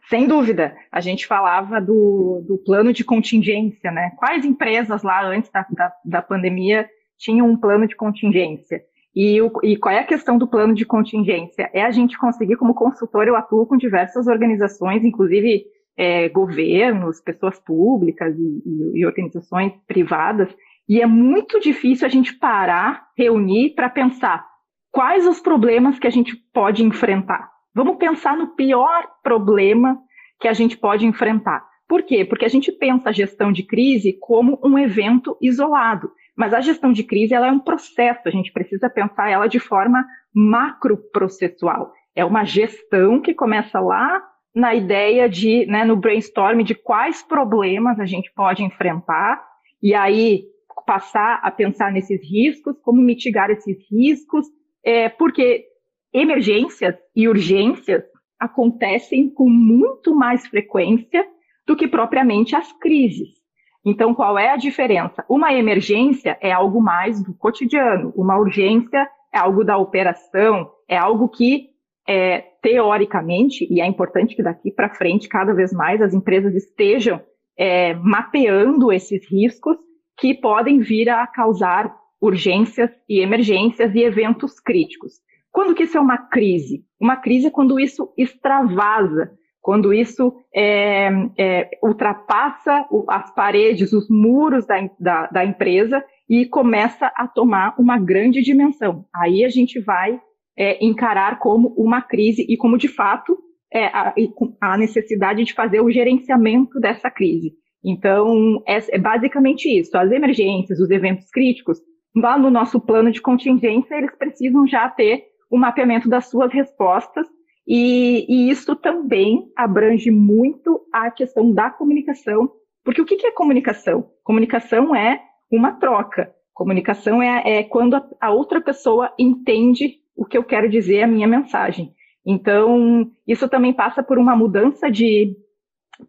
Sem dúvida, a gente falava do, do plano de contingência, né? Quais empresas lá antes da, da, da pandemia tinham um plano de contingência. E, o, e, qual é a questão do plano de contingência? É a gente conseguir, como consultor, eu atuo com diversas organizações, inclusive é, governos, pessoas públicas e, e, e organizações privadas, e é muito difícil a gente parar, reunir para pensar quais os problemas que a gente pode enfrentar. Vamos pensar no pior problema que a gente pode enfrentar. Por quê? Porque a gente pensa a gestão de crise como um evento isolado. Mas a gestão de crise ela é um processo, a gente precisa pensar ela de forma macroprocessual. É uma gestão que começa lá na ideia de, né, no brainstorm de quais problemas a gente pode enfrentar e aí passar a pensar nesses riscos, como mitigar esses riscos, é, porque emergências e urgências acontecem com muito mais frequência do que propriamente as crises. Então, qual é a diferença? Uma emergência é algo mais do cotidiano, uma urgência é algo da operação, é algo que, é, teoricamente, e é importante que daqui para frente, cada vez mais, as empresas estejam é, mapeando esses riscos que podem vir a causar urgências e emergências e eventos críticos. Quando que isso é uma crise? Uma crise é quando isso extravasa, quando isso é, é, ultrapassa as paredes, os muros da, da, da, empresa e começa a tomar uma grande dimensão. Aí a gente vai é, encarar como uma crise e como, de fato, é, a, a, necessidade de fazer o gerenciamento dessa crise. Então, é, basicamente isso. As emergências, os eventos críticos, lá no nosso plano de contingência, eles precisam já ter o mapeamento das suas respostas e, e isso também abrange muito a questão da comunicação, porque o que, é comunicação? Comunicação é uma troca. Comunicação é, é quando a, a outra pessoa entende o que eu quero dizer, a minha mensagem. Então, isso também passa por uma mudança de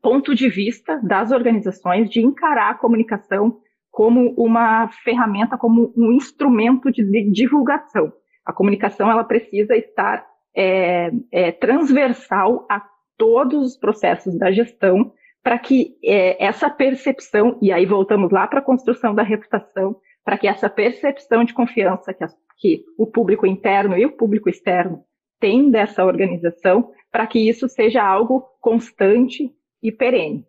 ponto de vista das organizações, de encarar a comunicação como uma ferramenta, como um instrumento de divulgação. A comunicação ela precisa estar é, é, transversal a todos os processos da gestão, para que é, essa percepção, e aí voltamos lá para a construção da reputação, para que essa percepção de confiança que, a, que, o público interno e o público externo tem dessa organização, para que isso seja algo constante e perene.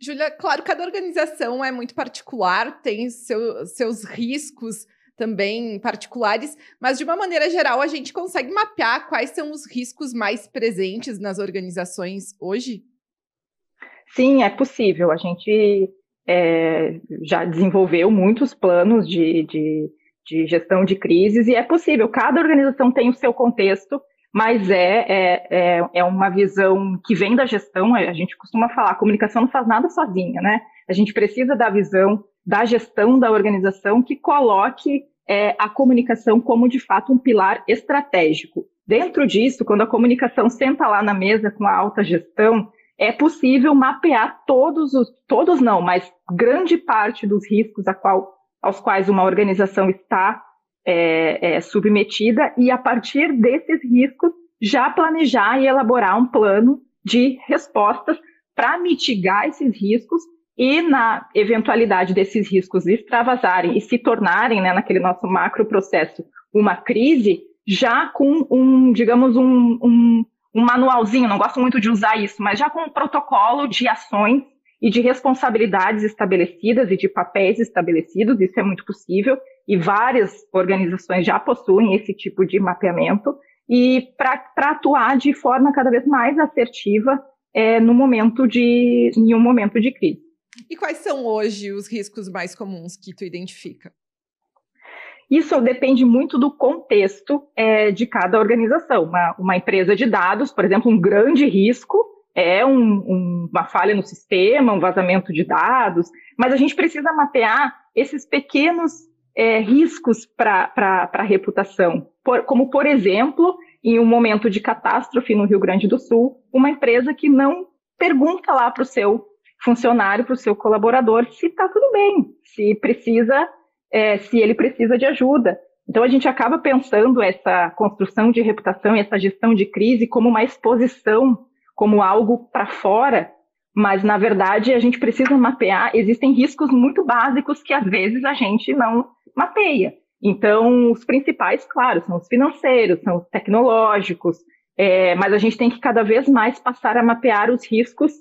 Júlia, claro, cada organização é muito particular, tem seu, seus riscos, também particulares, mas de uma maneira geral a gente consegue mapear quais são os riscos mais presentes nas organizações hoje? Sim, é possível. A gente é, já desenvolveu muitos planos de, de, de, gestão de crises e é possível. Cada organização tem o seu contexto, mas é, é, é, é uma visão que vem da gestão. A gente costuma falar, a comunicação não faz nada sozinha, né? A gente precisa da visão da gestão da organização que coloque é, a comunicação como, de fato, um pilar estratégico. Dentro disso, quando a comunicação senta lá na mesa com a alta gestão, é possível mapear todos os, todos não, mas grande parte dos riscos a qual, aos quais uma organização está é, é, submetida e, a partir desses riscos, já planejar e elaborar um plano de respostas para mitigar esses riscos e na eventualidade desses riscos extravasarem e se tornarem, né, naquele nosso macro processo, uma crise, já com um, digamos, um, um, um manualzinho, não gosto muito de usar isso, mas já com um protocolo de ações e de responsabilidades estabelecidas e de papéis estabelecidos, isso é muito possível, e várias organizações já possuem esse tipo de mapeamento, e para atuar de forma cada vez mais assertiva é, no momento de, em um momento de crise. E quais são hoje os riscos mais comuns que tu identifica? Isso depende muito do contexto é, de cada organização. Uma, uma, empresa de dados, por exemplo, um grande risco é um, um, uma falha no sistema, um vazamento de dados, mas a gente precisa mapear esses pequenos é, riscos para a reputação. Por, como, por exemplo, em um momento de catástrofe no Rio Grande do Sul, uma empresa que não pergunta lá para o seu funcionário, para o seu colaborador, se está tudo bem, se precisa, é, se ele precisa de ajuda. Então a gente acaba pensando essa construção de reputação e essa gestão de crise como uma exposição, como algo para fora, mas na verdade a gente precisa mapear, existem riscos muito básicos que às vezes a gente não mapeia. Então, os principais, claro, são os financeiros, são os tecnológicos, é, mas a gente tem que cada vez mais passar a mapear os riscos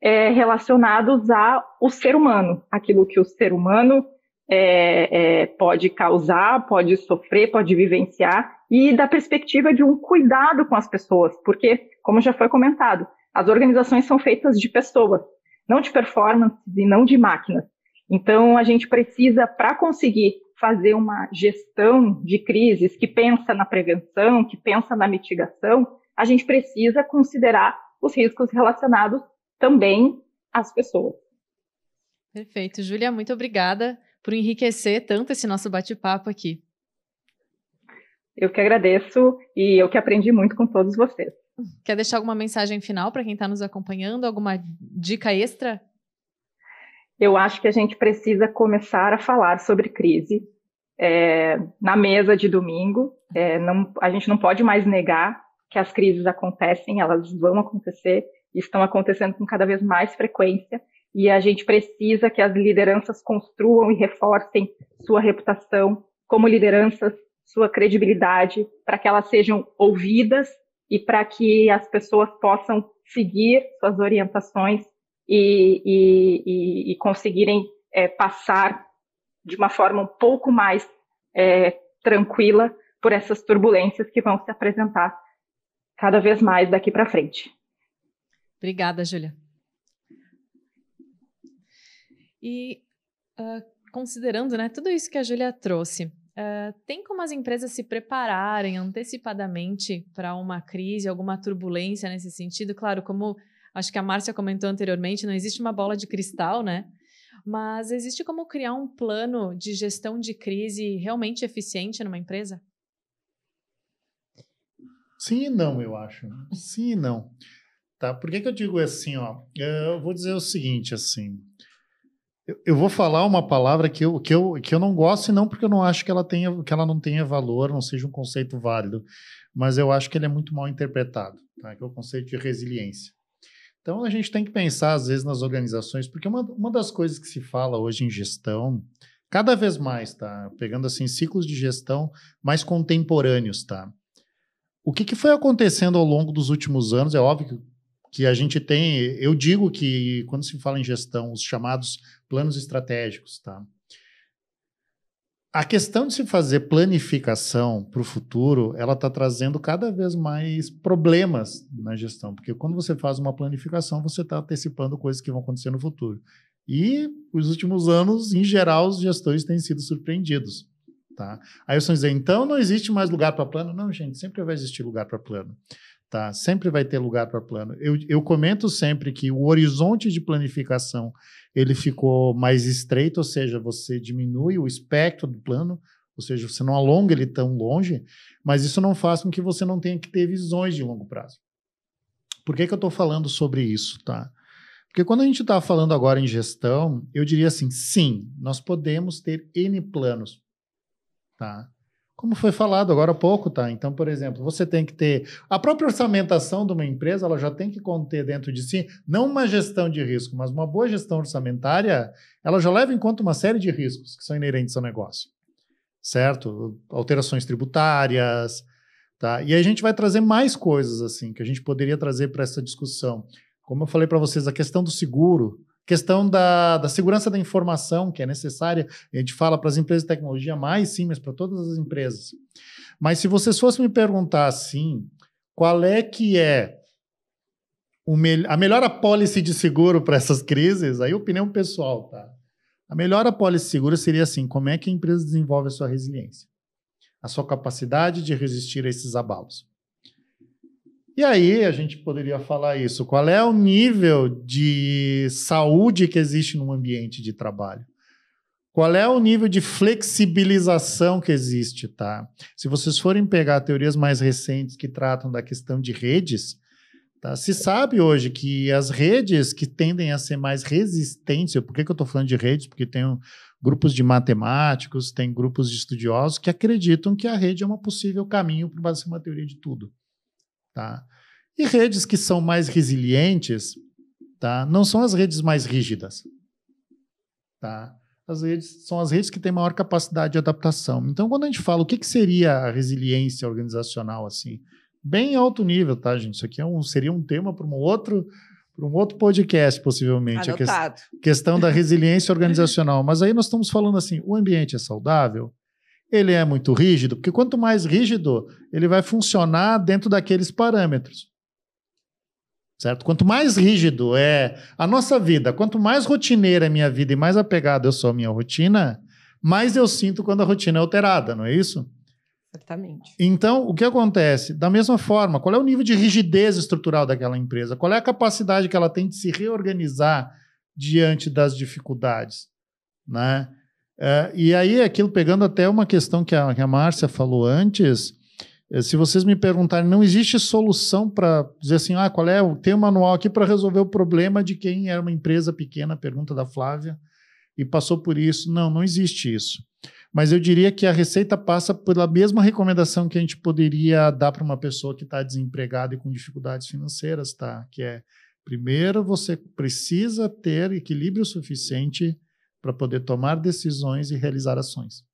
é, relacionados ao ser humano, aquilo que o ser humano é, é, pode causar, pode sofrer, pode vivenciar, e da perspectiva de um cuidado com as pessoas, porque, como já foi comentado, as organizações são feitas de pessoas, não de performance e não de máquinas. Então, a gente precisa, para conseguir fazer uma gestão de crises que pensa na prevenção, que pensa na mitigação, a gente precisa considerar os riscos relacionados também as pessoas. Perfeito. Júlia, muito obrigada por enriquecer tanto esse nosso bate-papo aqui. Eu que agradeço e eu que aprendi muito com todos vocês. Quer deixar alguma mensagem final para quem está nos acompanhando? Alguma dica extra? Eu acho que a gente precisa começar a falar sobre crise é, na mesa de domingo. É, não, a gente não pode mais negar que as crises acontecem, elas vão acontecer estão acontecendo com cada vez mais frequência e a gente precisa que as lideranças construam e reforcem sua reputação como lideranças, sua credibilidade, para que elas sejam ouvidas e para que as pessoas possam seguir suas orientações e, e, e, e conseguirem é, passar de uma forma um pouco mais é, tranquila por essas turbulências que vão se apresentar cada vez mais daqui para frente. Obrigada, Júlia. E uh, considerando né, tudo isso que a Júlia trouxe, uh, tem como as empresas se prepararem antecipadamente para uma crise, alguma turbulência nesse sentido? Claro, como acho que a Márcia comentou anteriormente, não existe uma bola de cristal, né? Mas existe como criar um plano de gestão de crise realmente eficiente numa empresa? Sim e não, eu acho. Sim e não. Tá? Por que, que eu digo assim? Ó? É, eu vou dizer o seguinte, assim. Eu, vou falar uma palavra que eu, que, eu, que eu não gosto e não porque eu não acho que ela, tenha, que ela não tenha valor, não seja um conceito válido, mas eu acho que ele é muito mal interpretado, tá? que é o conceito de resiliência. Então a gente tem que pensar, às vezes, nas organizações, porque uma, uma das coisas que se fala hoje em gestão, cada vez mais, tá? Pegando assim ciclos de gestão mais contemporâneos, tá? O que, que foi acontecendo ao longo dos últimos anos? É óbvio que que a gente tem, eu digo que quando se fala em gestão, os chamados planos estratégicos, tá? A questão de se fazer planificação para o futuro, ela está trazendo cada vez mais problemas na gestão, porque quando você faz uma planificação, você está antecipando coisas que vão acontecer no futuro. E os últimos anos, em geral, os gestores têm sido surpreendidos. Tá? Aí vocês dizem, então não existe mais lugar para plano? Não, gente, sempre vai existir lugar para plano. Tá? Sempre vai ter lugar para plano. Eu, eu comento sempre que o horizonte de planificação ele ficou mais estreito, ou seja, você diminui o espectro do plano, ou seja, você não alonga ele tão longe, mas isso não faz com que você não tenha que ter visões de longo prazo. Por que, que eu estou falando sobre isso? Tá? Porque quando a gente está falando agora em gestão, eu diria assim: sim, nós podemos ter N planos. Tá? como foi falado agora há pouco, tá? Então, por exemplo, você tem que ter a própria orçamentação de uma empresa, ela já tem que conter dentro de si não uma gestão de risco, mas uma boa gestão orçamentária, ela já leva em conta uma série de riscos que são inerentes ao negócio, certo? Alterações tributárias, tá? E aí a gente vai trazer mais coisas assim que a gente poderia trazer para essa discussão. Como eu falei para vocês, a questão do seguro, Questão da, da segurança da informação, que é necessária, a gente fala para as empresas de tecnologia mais sim, mas para todas as empresas. Mas se vocês fossem me perguntar assim, qual é que é me a melhor apólice de seguro para essas crises, aí é opinião pessoal, tá? A melhor apólice segura seria assim, como é que a empresa desenvolve a sua resiliência? A sua capacidade de resistir a esses abalos. E aí a gente poderia falar isso. Qual é o nível de saúde que existe num ambiente de trabalho? Qual é o nível de flexibilização que existe, tá? Se vocês forem pegar teorias mais recentes que tratam da questão de redes, tá? Se sabe hoje que as redes que tendem a ser mais resistentes, por que, que eu estou falando de redes? Porque tem um, grupos de matemáticos, tem grupos de estudiosos que acreditam que a rede é um possível caminho para uma teoria de tudo. Tá? E redes que são mais resilientes tá? não são as redes mais rígidas. Tá? As redes são as redes que têm maior capacidade de adaptação. Então, quando a gente fala o que, que seria a resiliência organizacional, assim, bem alto nível, tá, gente? Isso aqui é um, seria um tema para um outro para um outro podcast, possivelmente. Anotado. A que, questão da resiliência organizacional. Mas aí nós estamos falando assim: o ambiente é saudável? ele é muito rígido, porque quanto mais rígido, ele vai funcionar dentro daqueles parâmetros. Certo? Quanto mais rígido é a nossa vida, quanto mais rotineira é minha vida e mais apegado eu sou à minha rotina, mais eu sinto quando a rotina é alterada, não é isso? Certamente. Então, o que acontece? Da mesma forma, qual é o nível de rigidez estrutural daquela empresa? Qual é a capacidade que ela tem de se reorganizar diante das dificuldades? Né? É, e aí, aquilo pegando até uma questão que a, que a Márcia falou antes, é, se vocês me perguntarem, não existe solução para dizer assim, ah, qual é? Tem um manual aqui para resolver o problema de quem era uma empresa pequena, pergunta da Flávia, e passou por isso. Não, não existe isso. Mas eu diria que a receita passa pela mesma recomendação que a gente poderia dar para uma pessoa que está desempregada e com dificuldades financeiras, tá? Que é primeiro você precisa ter equilíbrio suficiente para poder tomar decisões e realizar ações.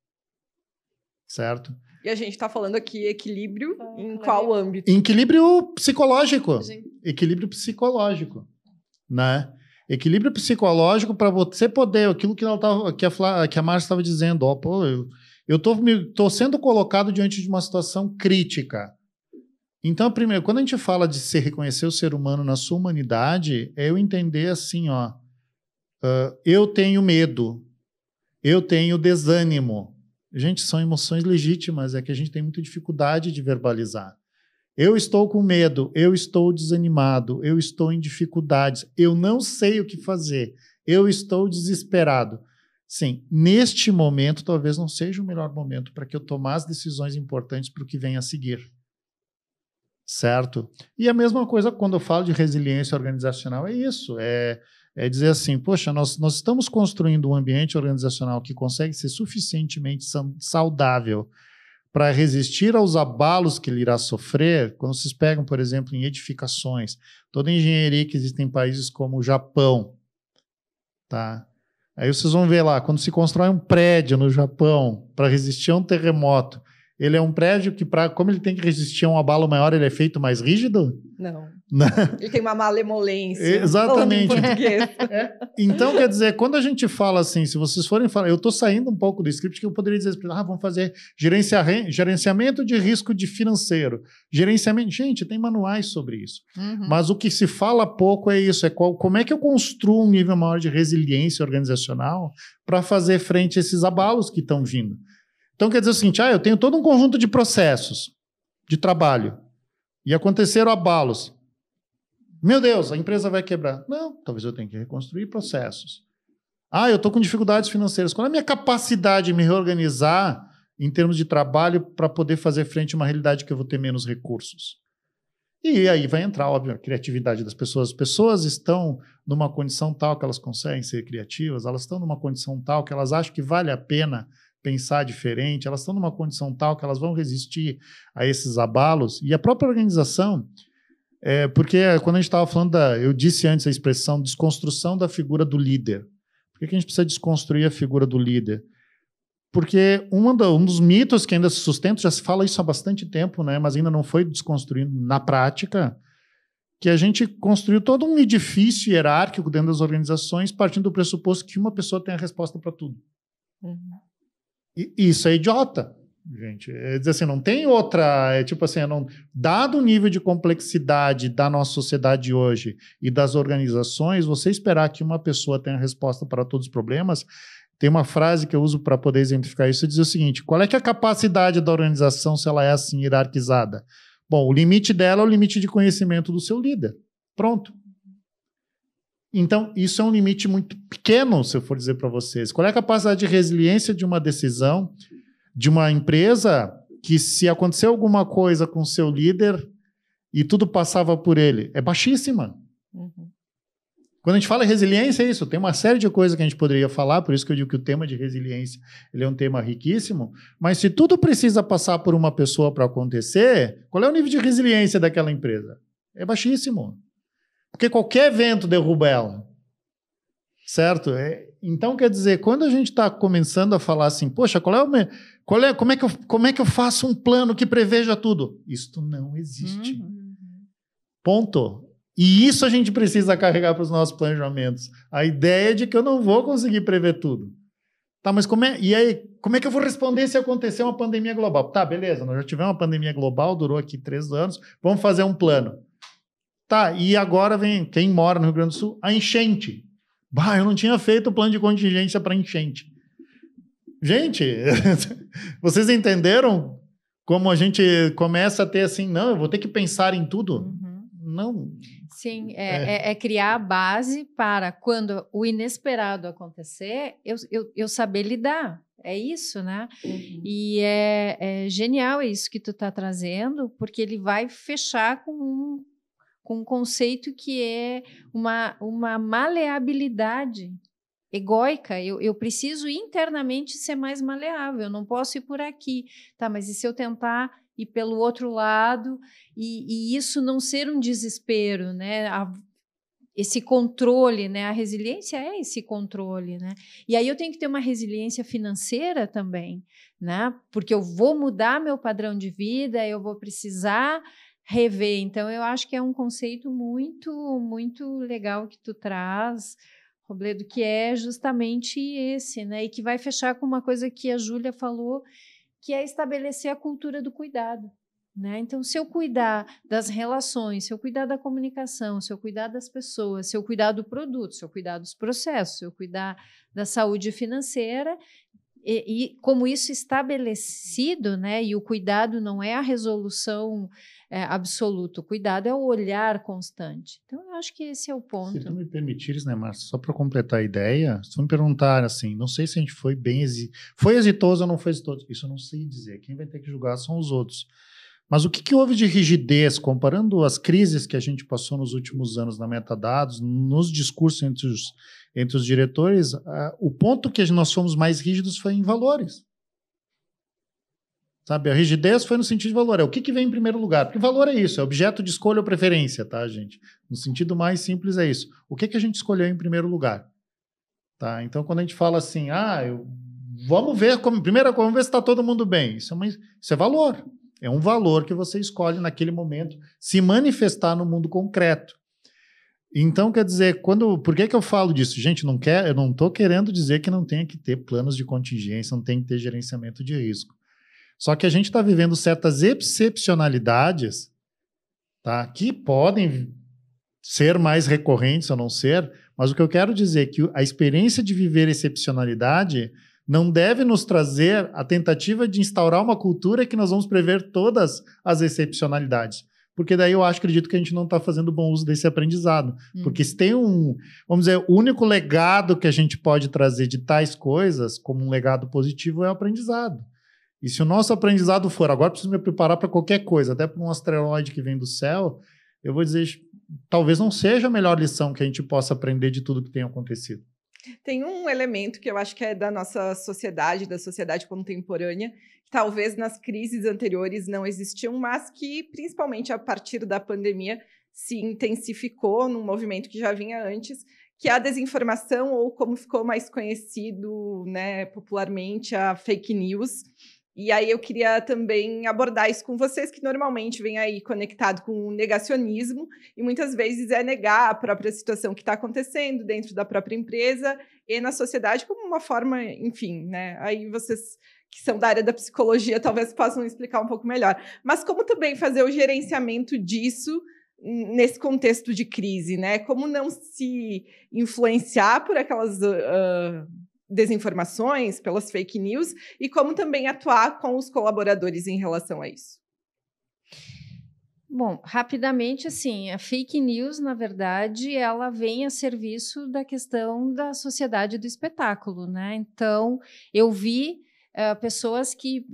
Certo? E a gente está falando aqui equilíbrio ah, em qual âmbito? Equilíbrio psicológico. Gente. Equilíbrio psicológico, né? Equilíbrio psicológico para você poder, aquilo que, ela tava, que, a, Flá, que a Márcia estava dizendo, ó, pô, eu, eu tô, me, tô sendo colocado diante de uma situação crítica. Então, primeiro, quando a gente fala de se reconhecer o ser humano na sua humanidade, é eu entender assim, ó, uh, eu tenho medo, eu tenho desânimo. Gente, são emoções legítimas, é que a gente tem muita dificuldade de verbalizar. Eu estou com medo, eu estou desanimado, eu estou em dificuldades, eu não sei o que fazer, eu estou desesperado. Sim, neste momento talvez não seja o melhor momento para que eu tome as decisões importantes para o que vem a seguir. Certo? E a mesma coisa quando eu falo de resiliência organizacional, é isso. É é dizer assim, poxa, nós, nós estamos construindo um ambiente organizacional que consegue ser suficientemente saudável para resistir aos abalos que ele irá sofrer, quando vocês pegam, por exemplo, em edificações, toda engenharia que existe em países como o Japão, tá? Aí vocês vão ver lá, quando se constrói um prédio no Japão para resistir a um terremoto, ele é um prédio que, pra, como ele tem que resistir a um abalo maior, ele é feito mais rígido? Não. Né? ele tem uma malemolência. Exatamente. É. Então, quer dizer, quando a gente fala assim, se vocês forem falar, eu estou saindo um pouco do script que eu poderia dizer, ah, vamos fazer gerencia, gerenciamento de risco de financeiro. Gerenciamento. Gente, tem manuais sobre isso. Uhum. Mas o que se fala pouco é isso: é qual, como é que eu construo um nível maior de resiliência organizacional para fazer frente a esses abalos que estão vindo. Então quer dizer o seguinte: ah, eu tenho todo um conjunto de processos de trabalho e aconteceram abalos. Meu Deus, a empresa vai quebrar. Não, talvez eu tenha que reconstruir processos. Ah, eu estou com dificuldades financeiras. Qual é a minha capacidade de me reorganizar em termos de trabalho para poder fazer frente a uma realidade que eu vou ter menos recursos? E aí vai entrar, óbvio, a criatividade das pessoas. As pessoas estão numa condição tal que elas conseguem ser criativas, elas estão numa condição tal que elas acham que vale a pena pensar diferente, elas estão numa condição tal que elas vão resistir a esses abalos. E a própria organização, é, porque quando a gente estava falando, da, eu disse antes a expressão desconstrução da figura do líder. Por que, a gente precisa desconstruir a figura do líder? Porque um, um dos mitos que ainda se sustenta, já se fala isso há bastante tempo, né, mas ainda não foi desconstruído na prática, que a gente construiu todo um edifício hierárquico dentro das organizações partindo do pressuposto que uma pessoa tem a resposta para tudo. Uhum. E isso é idiota, gente. É dizer assim, não tem outra. É tipo assim, é não, dado o nível de complexidade da nossa sociedade hoje e das organizações, você esperar que uma pessoa tenha resposta para todos os problemas. Tem uma frase que eu uso para poder exemplificar isso, diz o seguinte: qual é, é a capacidade da organização se ela é assim hierarquizada? Bom, o limite dela é o limite de conhecimento do seu líder. Pronto. Então, isso é um limite muito pequeno, se eu for dizer para vocês. Qual é a capacidade de resiliência de uma decisão de uma empresa que, se acontecer alguma coisa com seu líder e tudo passava por ele? É baixíssima. Uhum. Quando a gente fala em resiliência, é isso. Tem uma série de coisas que a gente poderia falar, por isso que eu digo que o tema de resiliência ele é um tema riquíssimo. Mas se tudo precisa passar por uma pessoa para acontecer, qual é o nível de resiliência daquela empresa? É baixíssimo. Porque qualquer vento derruba ela. Certo? É, então, quer dizer, quando a gente está começando a falar assim, poxa, qual é o meu, qual é, como, é que eu, como é que eu faço um plano que preveja tudo? Isto não existe. Uhum. Ponto. E isso a gente precisa carregar para os nossos planejamentos. A ideia é de que eu não vou conseguir prever tudo. Tá, mas como é, e aí, como é que eu vou responder se acontecer uma pandemia global? Tá, beleza, nós já tivemos uma pandemia global, durou aqui três anos, vamos fazer um plano. Tá, e agora vem quem mora no Rio Grande do Sul, a enchente. Bah, eu não tinha feito o plano de contingência para enchente. Gente, vocês entenderam como a gente começa a ter assim, não, eu vou ter que pensar em tudo? Uhum. Não. Sim, é, é, é. é, criar a base para quando o inesperado acontecer, eu, eu, eu saber lidar. É isso, né? Uhum. E é, é, genial isso que tu está trazendo, porque ele vai fechar com um com um conceito que é uma, uma maleabilidade egóica. Eu, eu preciso internamente ser mais maleável, eu não posso ir por aqui. Tá, mas e se eu tentar ir pelo outro lado e, e isso não ser um desespero, né? A, esse controle, né? A resiliência é esse controle, né? E aí eu tenho que ter uma resiliência financeira também, né? Porque eu vou mudar meu padrão de vida, eu vou precisar rever. Então, eu acho que é um conceito muito, muito legal que tu traz, Robledo, que é justamente esse, né? E que vai fechar com uma coisa que a Júlia falou, que é estabelecer a cultura do cuidado. Né? Então, se eu cuidar das relações, se eu cuidar da comunicação, se eu cuidar das pessoas, se eu cuidar do produto, se eu cuidar dos processos, se eu cuidar da saúde financeira, e, e, como isso estabelecido, né? E o cuidado não é a resolução é, absoluta, o cuidado é o olhar constante. Então, eu acho que esse é o ponto. Se tu me permitires, né, Márcia, só para completar a ideia, se me perguntar assim, não sei se a gente foi bem, foi exitoso ou não foi exitoso, isso eu não sei dizer. Quem vai ter que julgar são os outros. Mas o que, que, houve de rigidez, comparando as crises que a gente passou nos últimos anos na metadados, nos discursos entre os, entre os diretores, uh, o ponto que nós fomos mais rígidos foi em valores. Sabe, a rigidez foi no sentido de valor. É o que, que vem em primeiro lugar? Porque valor é isso, é objeto de escolha ou preferência, tá, gente? No sentido mais simples é isso. O que, que a gente escolheu em primeiro lugar? Tá? Então, quando a gente fala assim, ah, eu, vamos ver, como, primeiro, vamos ver se está todo mundo bem. Isso é, uma, isso é valor. É um valor que você escolhe naquele momento se manifestar no mundo concreto. Então, quer dizer, quando, por que, que eu falo disso? Gente, não quer, eu não estou querendo dizer que não tenha que ter planos de contingência, não tem que ter gerenciamento de risco. Só que a gente está vivendo certas excepcionalidades tá, que podem ser mais recorrentes ou não ser, mas o que eu quero dizer é que a experiência de viver excepcionalidade não deve nos trazer a tentativa de instaurar uma cultura que nós vamos prever todas as excepcionalidades. Porque daí eu acho, acredito que a gente não está fazendo bom uso desse aprendizado. Hum. Porque se tem um, vamos dizer, o único legado que a gente pode trazer de tais coisas, como um legado positivo, é o aprendizado. E se o nosso aprendizado for, agora preciso me preparar para qualquer coisa, até para um asteroide que vem do céu, eu vou dizer, talvez não seja a melhor lição que a gente possa aprender de tudo que tem acontecido. Tem um elemento que eu acho que é da nossa sociedade, da sociedade contemporânea, que talvez nas crises anteriores não existiam, mas que, principalmente a partir da pandemia, se intensificou num movimento que já vinha antes, que é a desinformação, ou como ficou mais conhecido né, popularmente, a fake news, e aí eu queria também abordar isso com vocês, que normalmente vem aí conectado com o negacionismo, e muitas vezes é negar a própria situação que está acontecendo dentro da própria empresa e na sociedade como uma forma, enfim, né? Aí vocês que são da área da psicologia talvez possam explicar um pouco melhor. Mas como também fazer o gerenciamento disso nesse contexto de crise, né? Como não se influenciar por aquelas. Uh, desinformações, pelas fake news e como também atuar com os colaboradores em relação a isso? Bom, rapidamente, assim, a fake news, na verdade, ela vem a serviço da questão da sociedade do espetáculo, né? Então, eu vi uh, pessoas que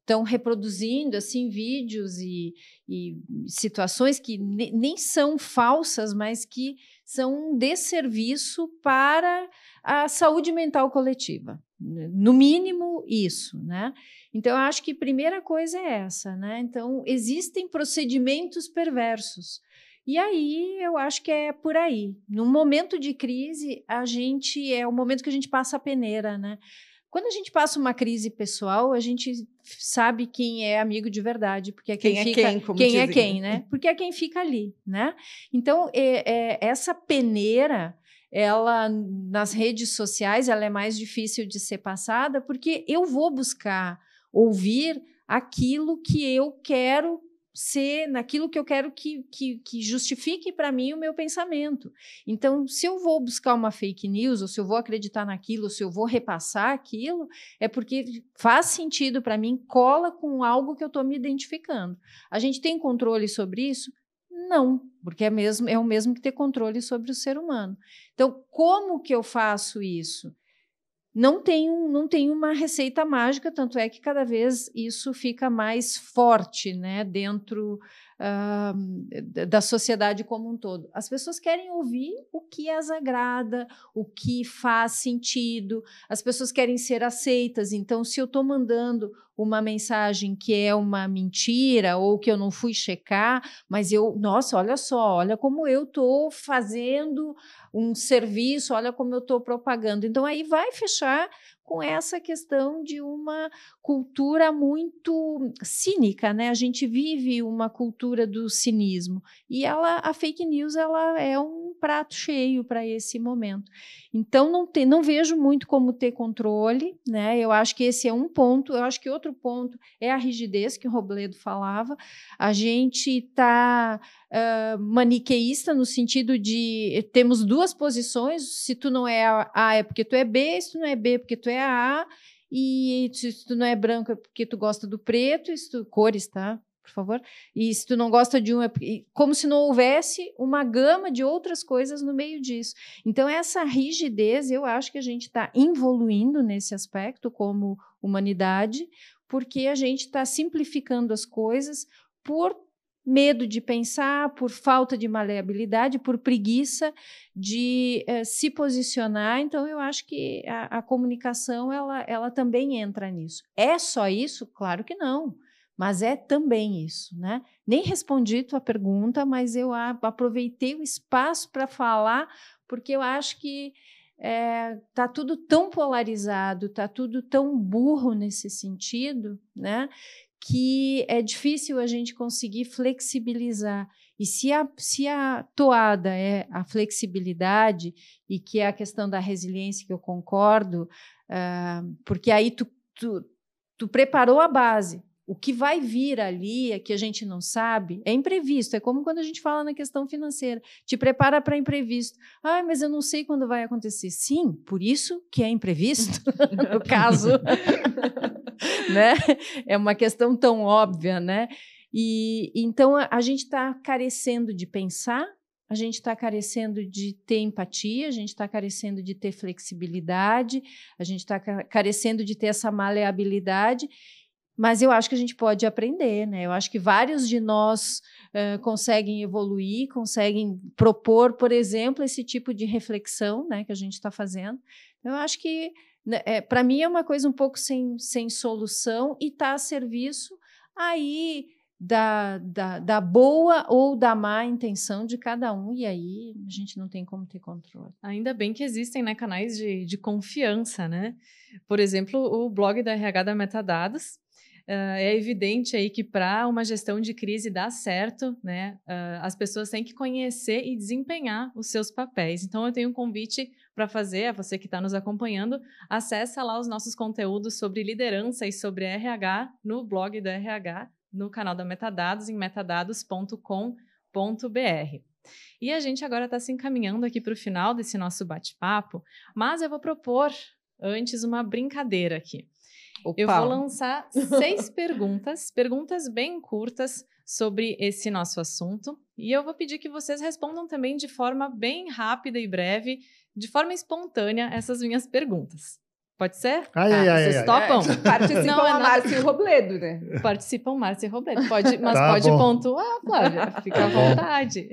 estão eh, uh, reproduzindo, assim, vídeos e, e situações que ne nem são falsas, mas que são um desserviço para a saúde mental coletiva. Né? No mínimo, isso, né? Então, eu acho que a primeira coisa é essa, né? Então, existem procedimentos perversos. E aí, eu acho que é por aí. No momento de crise, a gente é o momento que a gente passa a peneira, né? Quando a gente passa uma crise pessoal, a gente sabe quem é amigo de verdade, porque é quem, quem é fica, é quem, como quem é dizem. é quem, né? né? Porque é quem fica ali, né? Então é, é, essa peneira, ela nas redes sociais, ela é mais difícil de ser passada, porque eu vou buscar ouvir aquilo que eu quero ser naquilo que eu quero que, que, que justifique para mim o meu pensamento. Então, se eu vou buscar uma fake news, ou se eu vou acreditar naquilo, ou se eu vou repassar aquilo, é porque faz sentido para mim, cola com algo que eu estou me identificando. A gente tem controle sobre isso? Não, porque é, mesmo, é o mesmo que ter controle sobre o ser humano. Então, como que eu faço isso? Não tem, um, não tem uma receita mágica, tanto é que cada vez isso fica mais forte né, dentro uh, da sociedade como um todo. As pessoas querem ouvir o que as agrada, o que faz sentido, as pessoas querem ser aceitas. Então, se eu estou mandando uma mensagem que é uma mentira ou que eu não fui checar, mas eu, nossa, olha só, olha como eu estou fazendo um serviço, olha como eu estou propagando. Então, aí vai fechar com essa questão de uma cultura muito cínica, né? A gente vive uma cultura do cinismo e ela, a fake news, ela é um prato cheio para esse momento. Então não, te, não vejo muito como ter controle, né? Eu acho que esse é um ponto. Eu acho que outro ponto é a rigidez que o Robledo falava. A gente está uh, maniqueísta no sentido de eh, temos duas posições. Se tu não é a, a é porque tu é B, se tu não é B é porque tu é a, e se tu não é branco é porque tu gosta do preto, tu, cores, tá? Por favor. E se tu não gosta de um, é porque, como se não houvesse uma gama de outras coisas no meio disso. Então, essa rigidez, eu acho que a gente está evoluindo nesse aspecto como humanidade, porque a gente está simplificando as coisas por medo de pensar, por falta de maleabilidade, por preguiça de eh, se posicionar. Então, eu acho que a, a, comunicação ela, ela também entra nisso. É só isso? Claro que não. Mas é também isso, né? Nem respondi tua pergunta, mas eu aproveitei o espaço para falar, porque eu acho que é, tá tudo tão polarizado, tá tudo tão burro nesse sentido, né? que é difícil a gente conseguir flexibilizar. E se a, se a toada é a flexibilidade, e que é a questão da resiliência, que eu concordo, uh, porque aí tu, tu, tu preparou a base. O que vai vir ali, é que a gente não sabe, é imprevisto. É como quando a gente fala na questão financeira. Te prepara para imprevisto. Ah, mas eu não sei quando vai acontecer. Sim, por isso que é imprevisto, no caso. né? É uma questão tão óbvia, né? E então a, a gente está carecendo de pensar, a gente está carecendo de ter empatia, a gente está carecendo de ter flexibilidade, a gente está carecendo de ter essa maleabilidade. Mas eu acho que a gente pode aprender, né? Eu acho que vários de nós uh, conseguem evoluir, conseguem propor, por exemplo, esse tipo de reflexão, né, que a gente está fazendo. Então, eu acho que né, é, para mim é uma coisa um pouco sem, sem solução e está a serviço aí da, da, da, boa ou da má intenção de cada um, e aí a gente não tem como ter controle. Ainda bem que existem né, canais de, de confiança, né? Por exemplo, o blog da RH da Metadados. Uh, é evidente aí que para uma gestão de crise dar certo, né, uh, as pessoas têm que conhecer e desempenhar os seus papéis. Então, eu tenho um convite para fazer, a você que está nos acompanhando, acessa lá os nossos conteúdos sobre liderança e sobre RH no blog do RH, no canal da Metadados, em metadados.com.br. E a gente agora está se encaminhando aqui para o final desse nosso bate-papo, mas eu vou propor antes uma brincadeira aqui. Opa. Eu vou lançar seis perguntas, perguntas bem curtas, sobre esse nosso assunto. E eu vou pedir que vocês respondam também de forma bem rápida e breve, de forma espontânea, essas minhas perguntas. Pode ser? Ai, ah, ai, vocês ai, topam? É, participam não, é a Márcia e Robledo, né? Participam Márcia e Robledo. Pode, mas tá pode bom. pontuar, Flávia. Fica à tá vontade.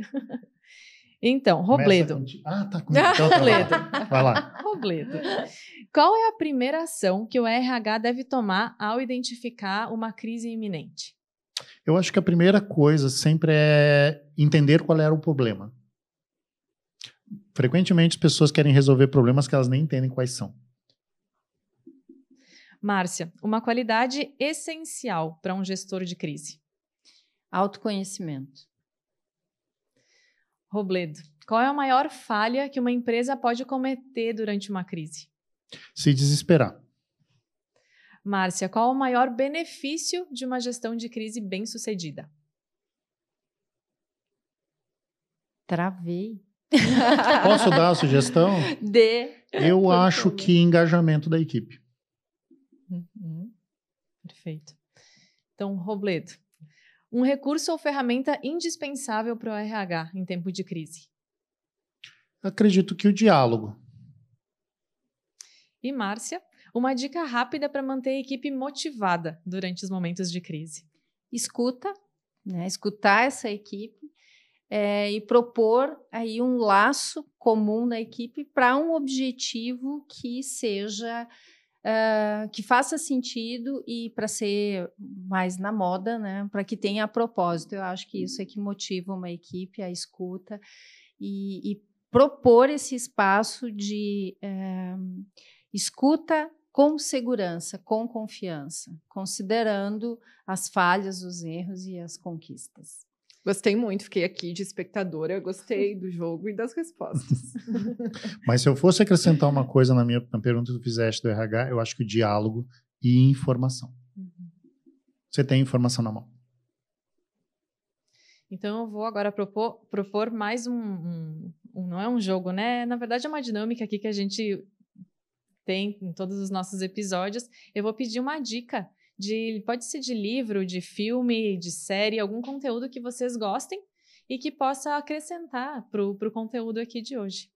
Então, Robledo. Ah, tá com então, tá Robledo. Lá. Vai lá. Robledo. Qual é a primeira ação que o RH deve tomar ao identificar uma crise iminente? Eu acho que a primeira coisa sempre é entender qual era o problema. Frequentemente as pessoas querem resolver problemas que elas nem entendem quais são. Márcia, uma qualidade essencial para um gestor de crise. Autoconhecimento. Robledo, qual é a maior falha que uma empresa pode cometer durante uma crise? Se desesperar. Márcia, qual o maior benefício de uma gestão de crise bem-sucedida? Travei. Posso dar a sugestão? Dê. Eu Por acho que engajamento da equipe. Uhum. Perfeito. Então, Robledo, um recurso ou ferramenta indispensável para o RH em tempo de crise? Acredito que o diálogo. E Márcia, uma dica rápida para manter a equipe motivada durante os momentos de crise. Escuta, né? escutar essa equipe é, e propor aí um laço comum da equipe para um objetivo que seja Uh, que faça sentido e para ser mais na moda, né? Para que tenha propósito. Eu acho que isso é que motiva uma equipe, a escuta e, e propor esse espaço de uh, escuta com segurança, com confiança, considerando as falhas, os erros e as conquistas. Gostei muito, fiquei aqui de espectadora, gostei do jogo e das respostas. Mas se eu fosse acrescentar uma coisa na minha na pergunta que tu fizeste do RH, eu acho que o diálogo e informação. Uhum. Você tem informação na mão. Então eu vou agora propor, propor mais um, um, um, não é um jogo, né? Na verdade é uma dinâmica aqui que a gente tem em todos os nossos episódios. Eu vou pedir uma dica de pode ser de livro, de filme, de série, algum conteúdo que vocês gostem e que possa acrescentar para o conteúdo aqui de hoje.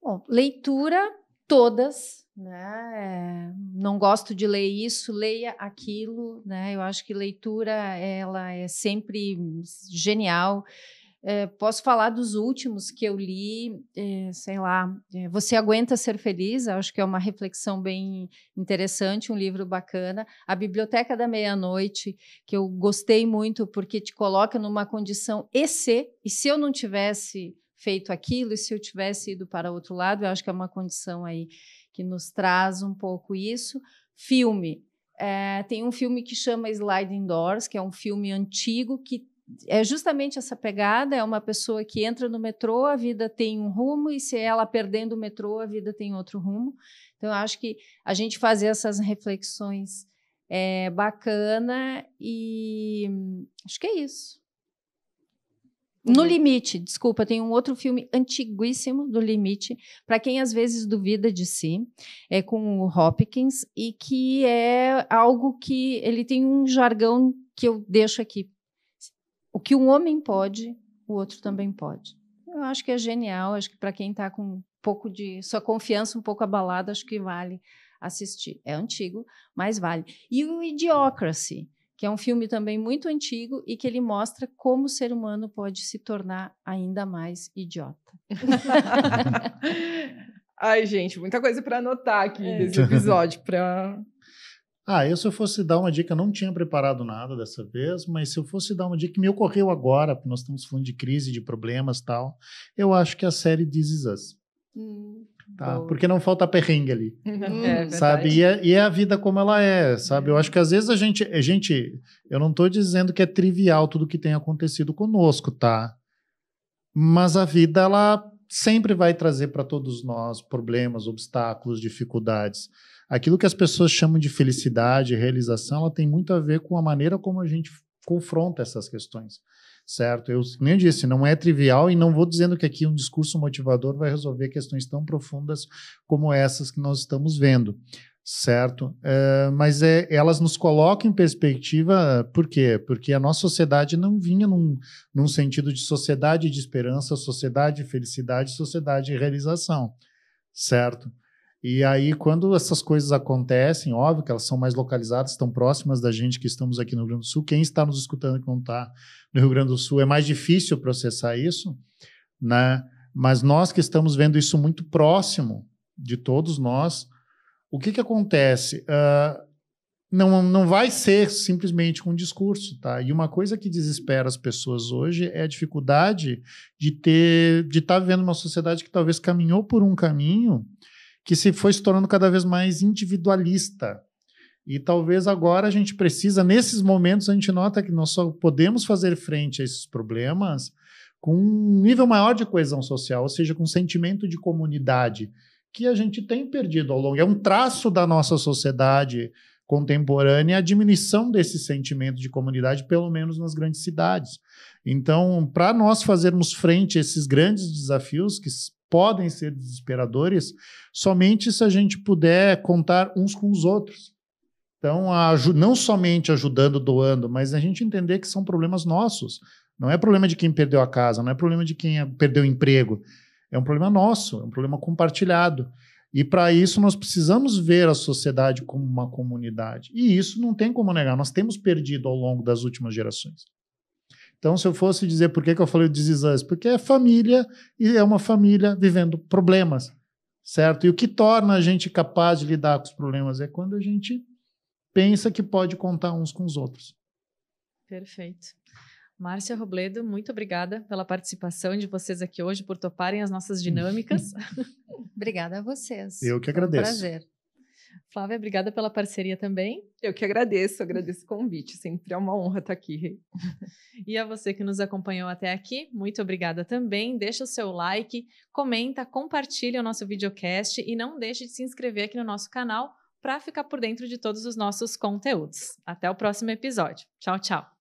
Bom, leitura todas, né? Não gosto de ler isso, leia aquilo, né? Eu acho que leitura ela é sempre genial. É, posso falar dos últimos que eu li, é, sei lá, é, Você Aguenta Ser Feliz, acho que é uma reflexão bem interessante, um livro bacana. A Biblioteca da Meia-Noite, que eu gostei muito porque te coloca numa condição e se, e se eu não tivesse feito aquilo, e se eu tivesse ido para outro lado, eu acho que é uma condição aí que nos traz um pouco isso. Filme. tem um filme que chama Sliding Doors, que é um filme antigo que é justamente essa pegada, é uma pessoa que entra no metrô, a vida tem um rumo, e se é ela perdendo o metrô, a vida tem outro rumo. Então, eu acho que a gente fazer essas reflexões é bacana e acho que é isso. Uhum. No Limite, desculpa, tem um outro filme antiguíssimo do Limite, para quem às vezes duvida de si, é com o Hopkins, e que é algo que ele tem um jargão que eu deixo aqui o que um homem pode, o outro também pode. Eu acho que é genial, acho que para quem está com um pouco de sua confiança um pouco abalada, acho que vale assistir. É antigo, mas vale. E o Idiocracy, que é um filme também muito antigo e que ele mostra como o ser humano pode se tornar ainda mais idiota. Ai, gente, muita coisa para anotar aqui é. desse episódio para ah, eu se eu fosse dar uma dica, não tinha preparado nada dessa vez, mas se eu fosse dar uma dica que me ocorreu agora, porque nós estamos falando de crise, de problemas tal, eu acho que é a série This Is Us. Hum, tá? Porque não falta perrengue ali. É, hum. sabe? E é, e é, a vida como ela é, sabe? Eu acho que às vezes a gente. A gente eu não estou dizendo que é trivial tudo que tem acontecido conosco, tá? Mas a vida, ela sempre vai trazer para todos nós problemas, obstáculos, dificuldades aquilo que as pessoas chamam de felicidade, realização, ela tem muito a ver com a maneira como a gente confronta essas questões, certo? Eu nem disse, não é trivial e não vou dizendo que aqui um discurso motivador vai resolver questões tão profundas como essas que nós estamos vendo, certo? É, mas é, elas nos colocam em perspectiva, por quê? Porque a nossa sociedade não vinha num, num sentido de sociedade de esperança, sociedade de felicidade, sociedade de realização, certo? E aí, quando essas coisas acontecem, óbvio que elas são mais localizadas, estão próximas da gente que estamos aqui no Rio Grande do Sul. Quem está nos escutando que não está no Rio Grande do Sul, é mais difícil processar isso, né? Mas nós que estamos vendo isso muito próximo de todos nós, o que, que acontece? Uh, não, não vai ser simplesmente um discurso, tá? E uma coisa que desespera as pessoas hoje é a dificuldade de ter, de estar tá vivendo uma sociedade que talvez caminhou por um caminho que se foi se tornando cada vez mais individualista. E talvez agora a gente precisa, nesses momentos, a gente nota que nós só podemos fazer frente a esses problemas com um nível maior de coesão social, ou seja, com um sentimento de comunidade que a gente tem perdido ao longo. É um traço da nossa sociedade contemporânea a diminuição desse sentimento de comunidade, pelo menos nas grandes cidades. Então, para nós fazermos frente a esses grandes desafios que podem ser desesperadores somente se a gente puder contar uns com os outros. Então, não somente ajudando, doando, mas a gente entender que são problemas nossos. Não é problema de quem perdeu a casa, não é problema de quem perdeu o emprego. É um problema nosso, é um problema compartilhado. E para isso nós precisamos ver a sociedade como uma comunidade. E isso não tem como negar, nós temos perdido ao longo das últimas gerações. Então, se eu fosse dizer por que, que eu falei o This porque é família e é uma família vivendo problemas, certo? E o que torna a gente capaz de lidar com os problemas é quando a gente pensa que pode contar uns com os outros. Perfeito. Márcia Robledo, muito obrigada pela participação de vocês aqui hoje, por toparem as nossas dinâmicas. obrigada a vocês. Eu que agradeço. Foi um prazer. Flávia, obrigada pela parceria também. Eu que agradeço, agradeço o convite. Sempre é uma honra estar aqui. e a você que nos acompanhou até aqui, muito obrigada também. Deixa o seu like, comenta, compartilha o nosso videocast e não deixe de se inscrever aqui no nosso canal para ficar por dentro de todos os nossos conteúdos. Até o próximo episódio. Tchau, tchau.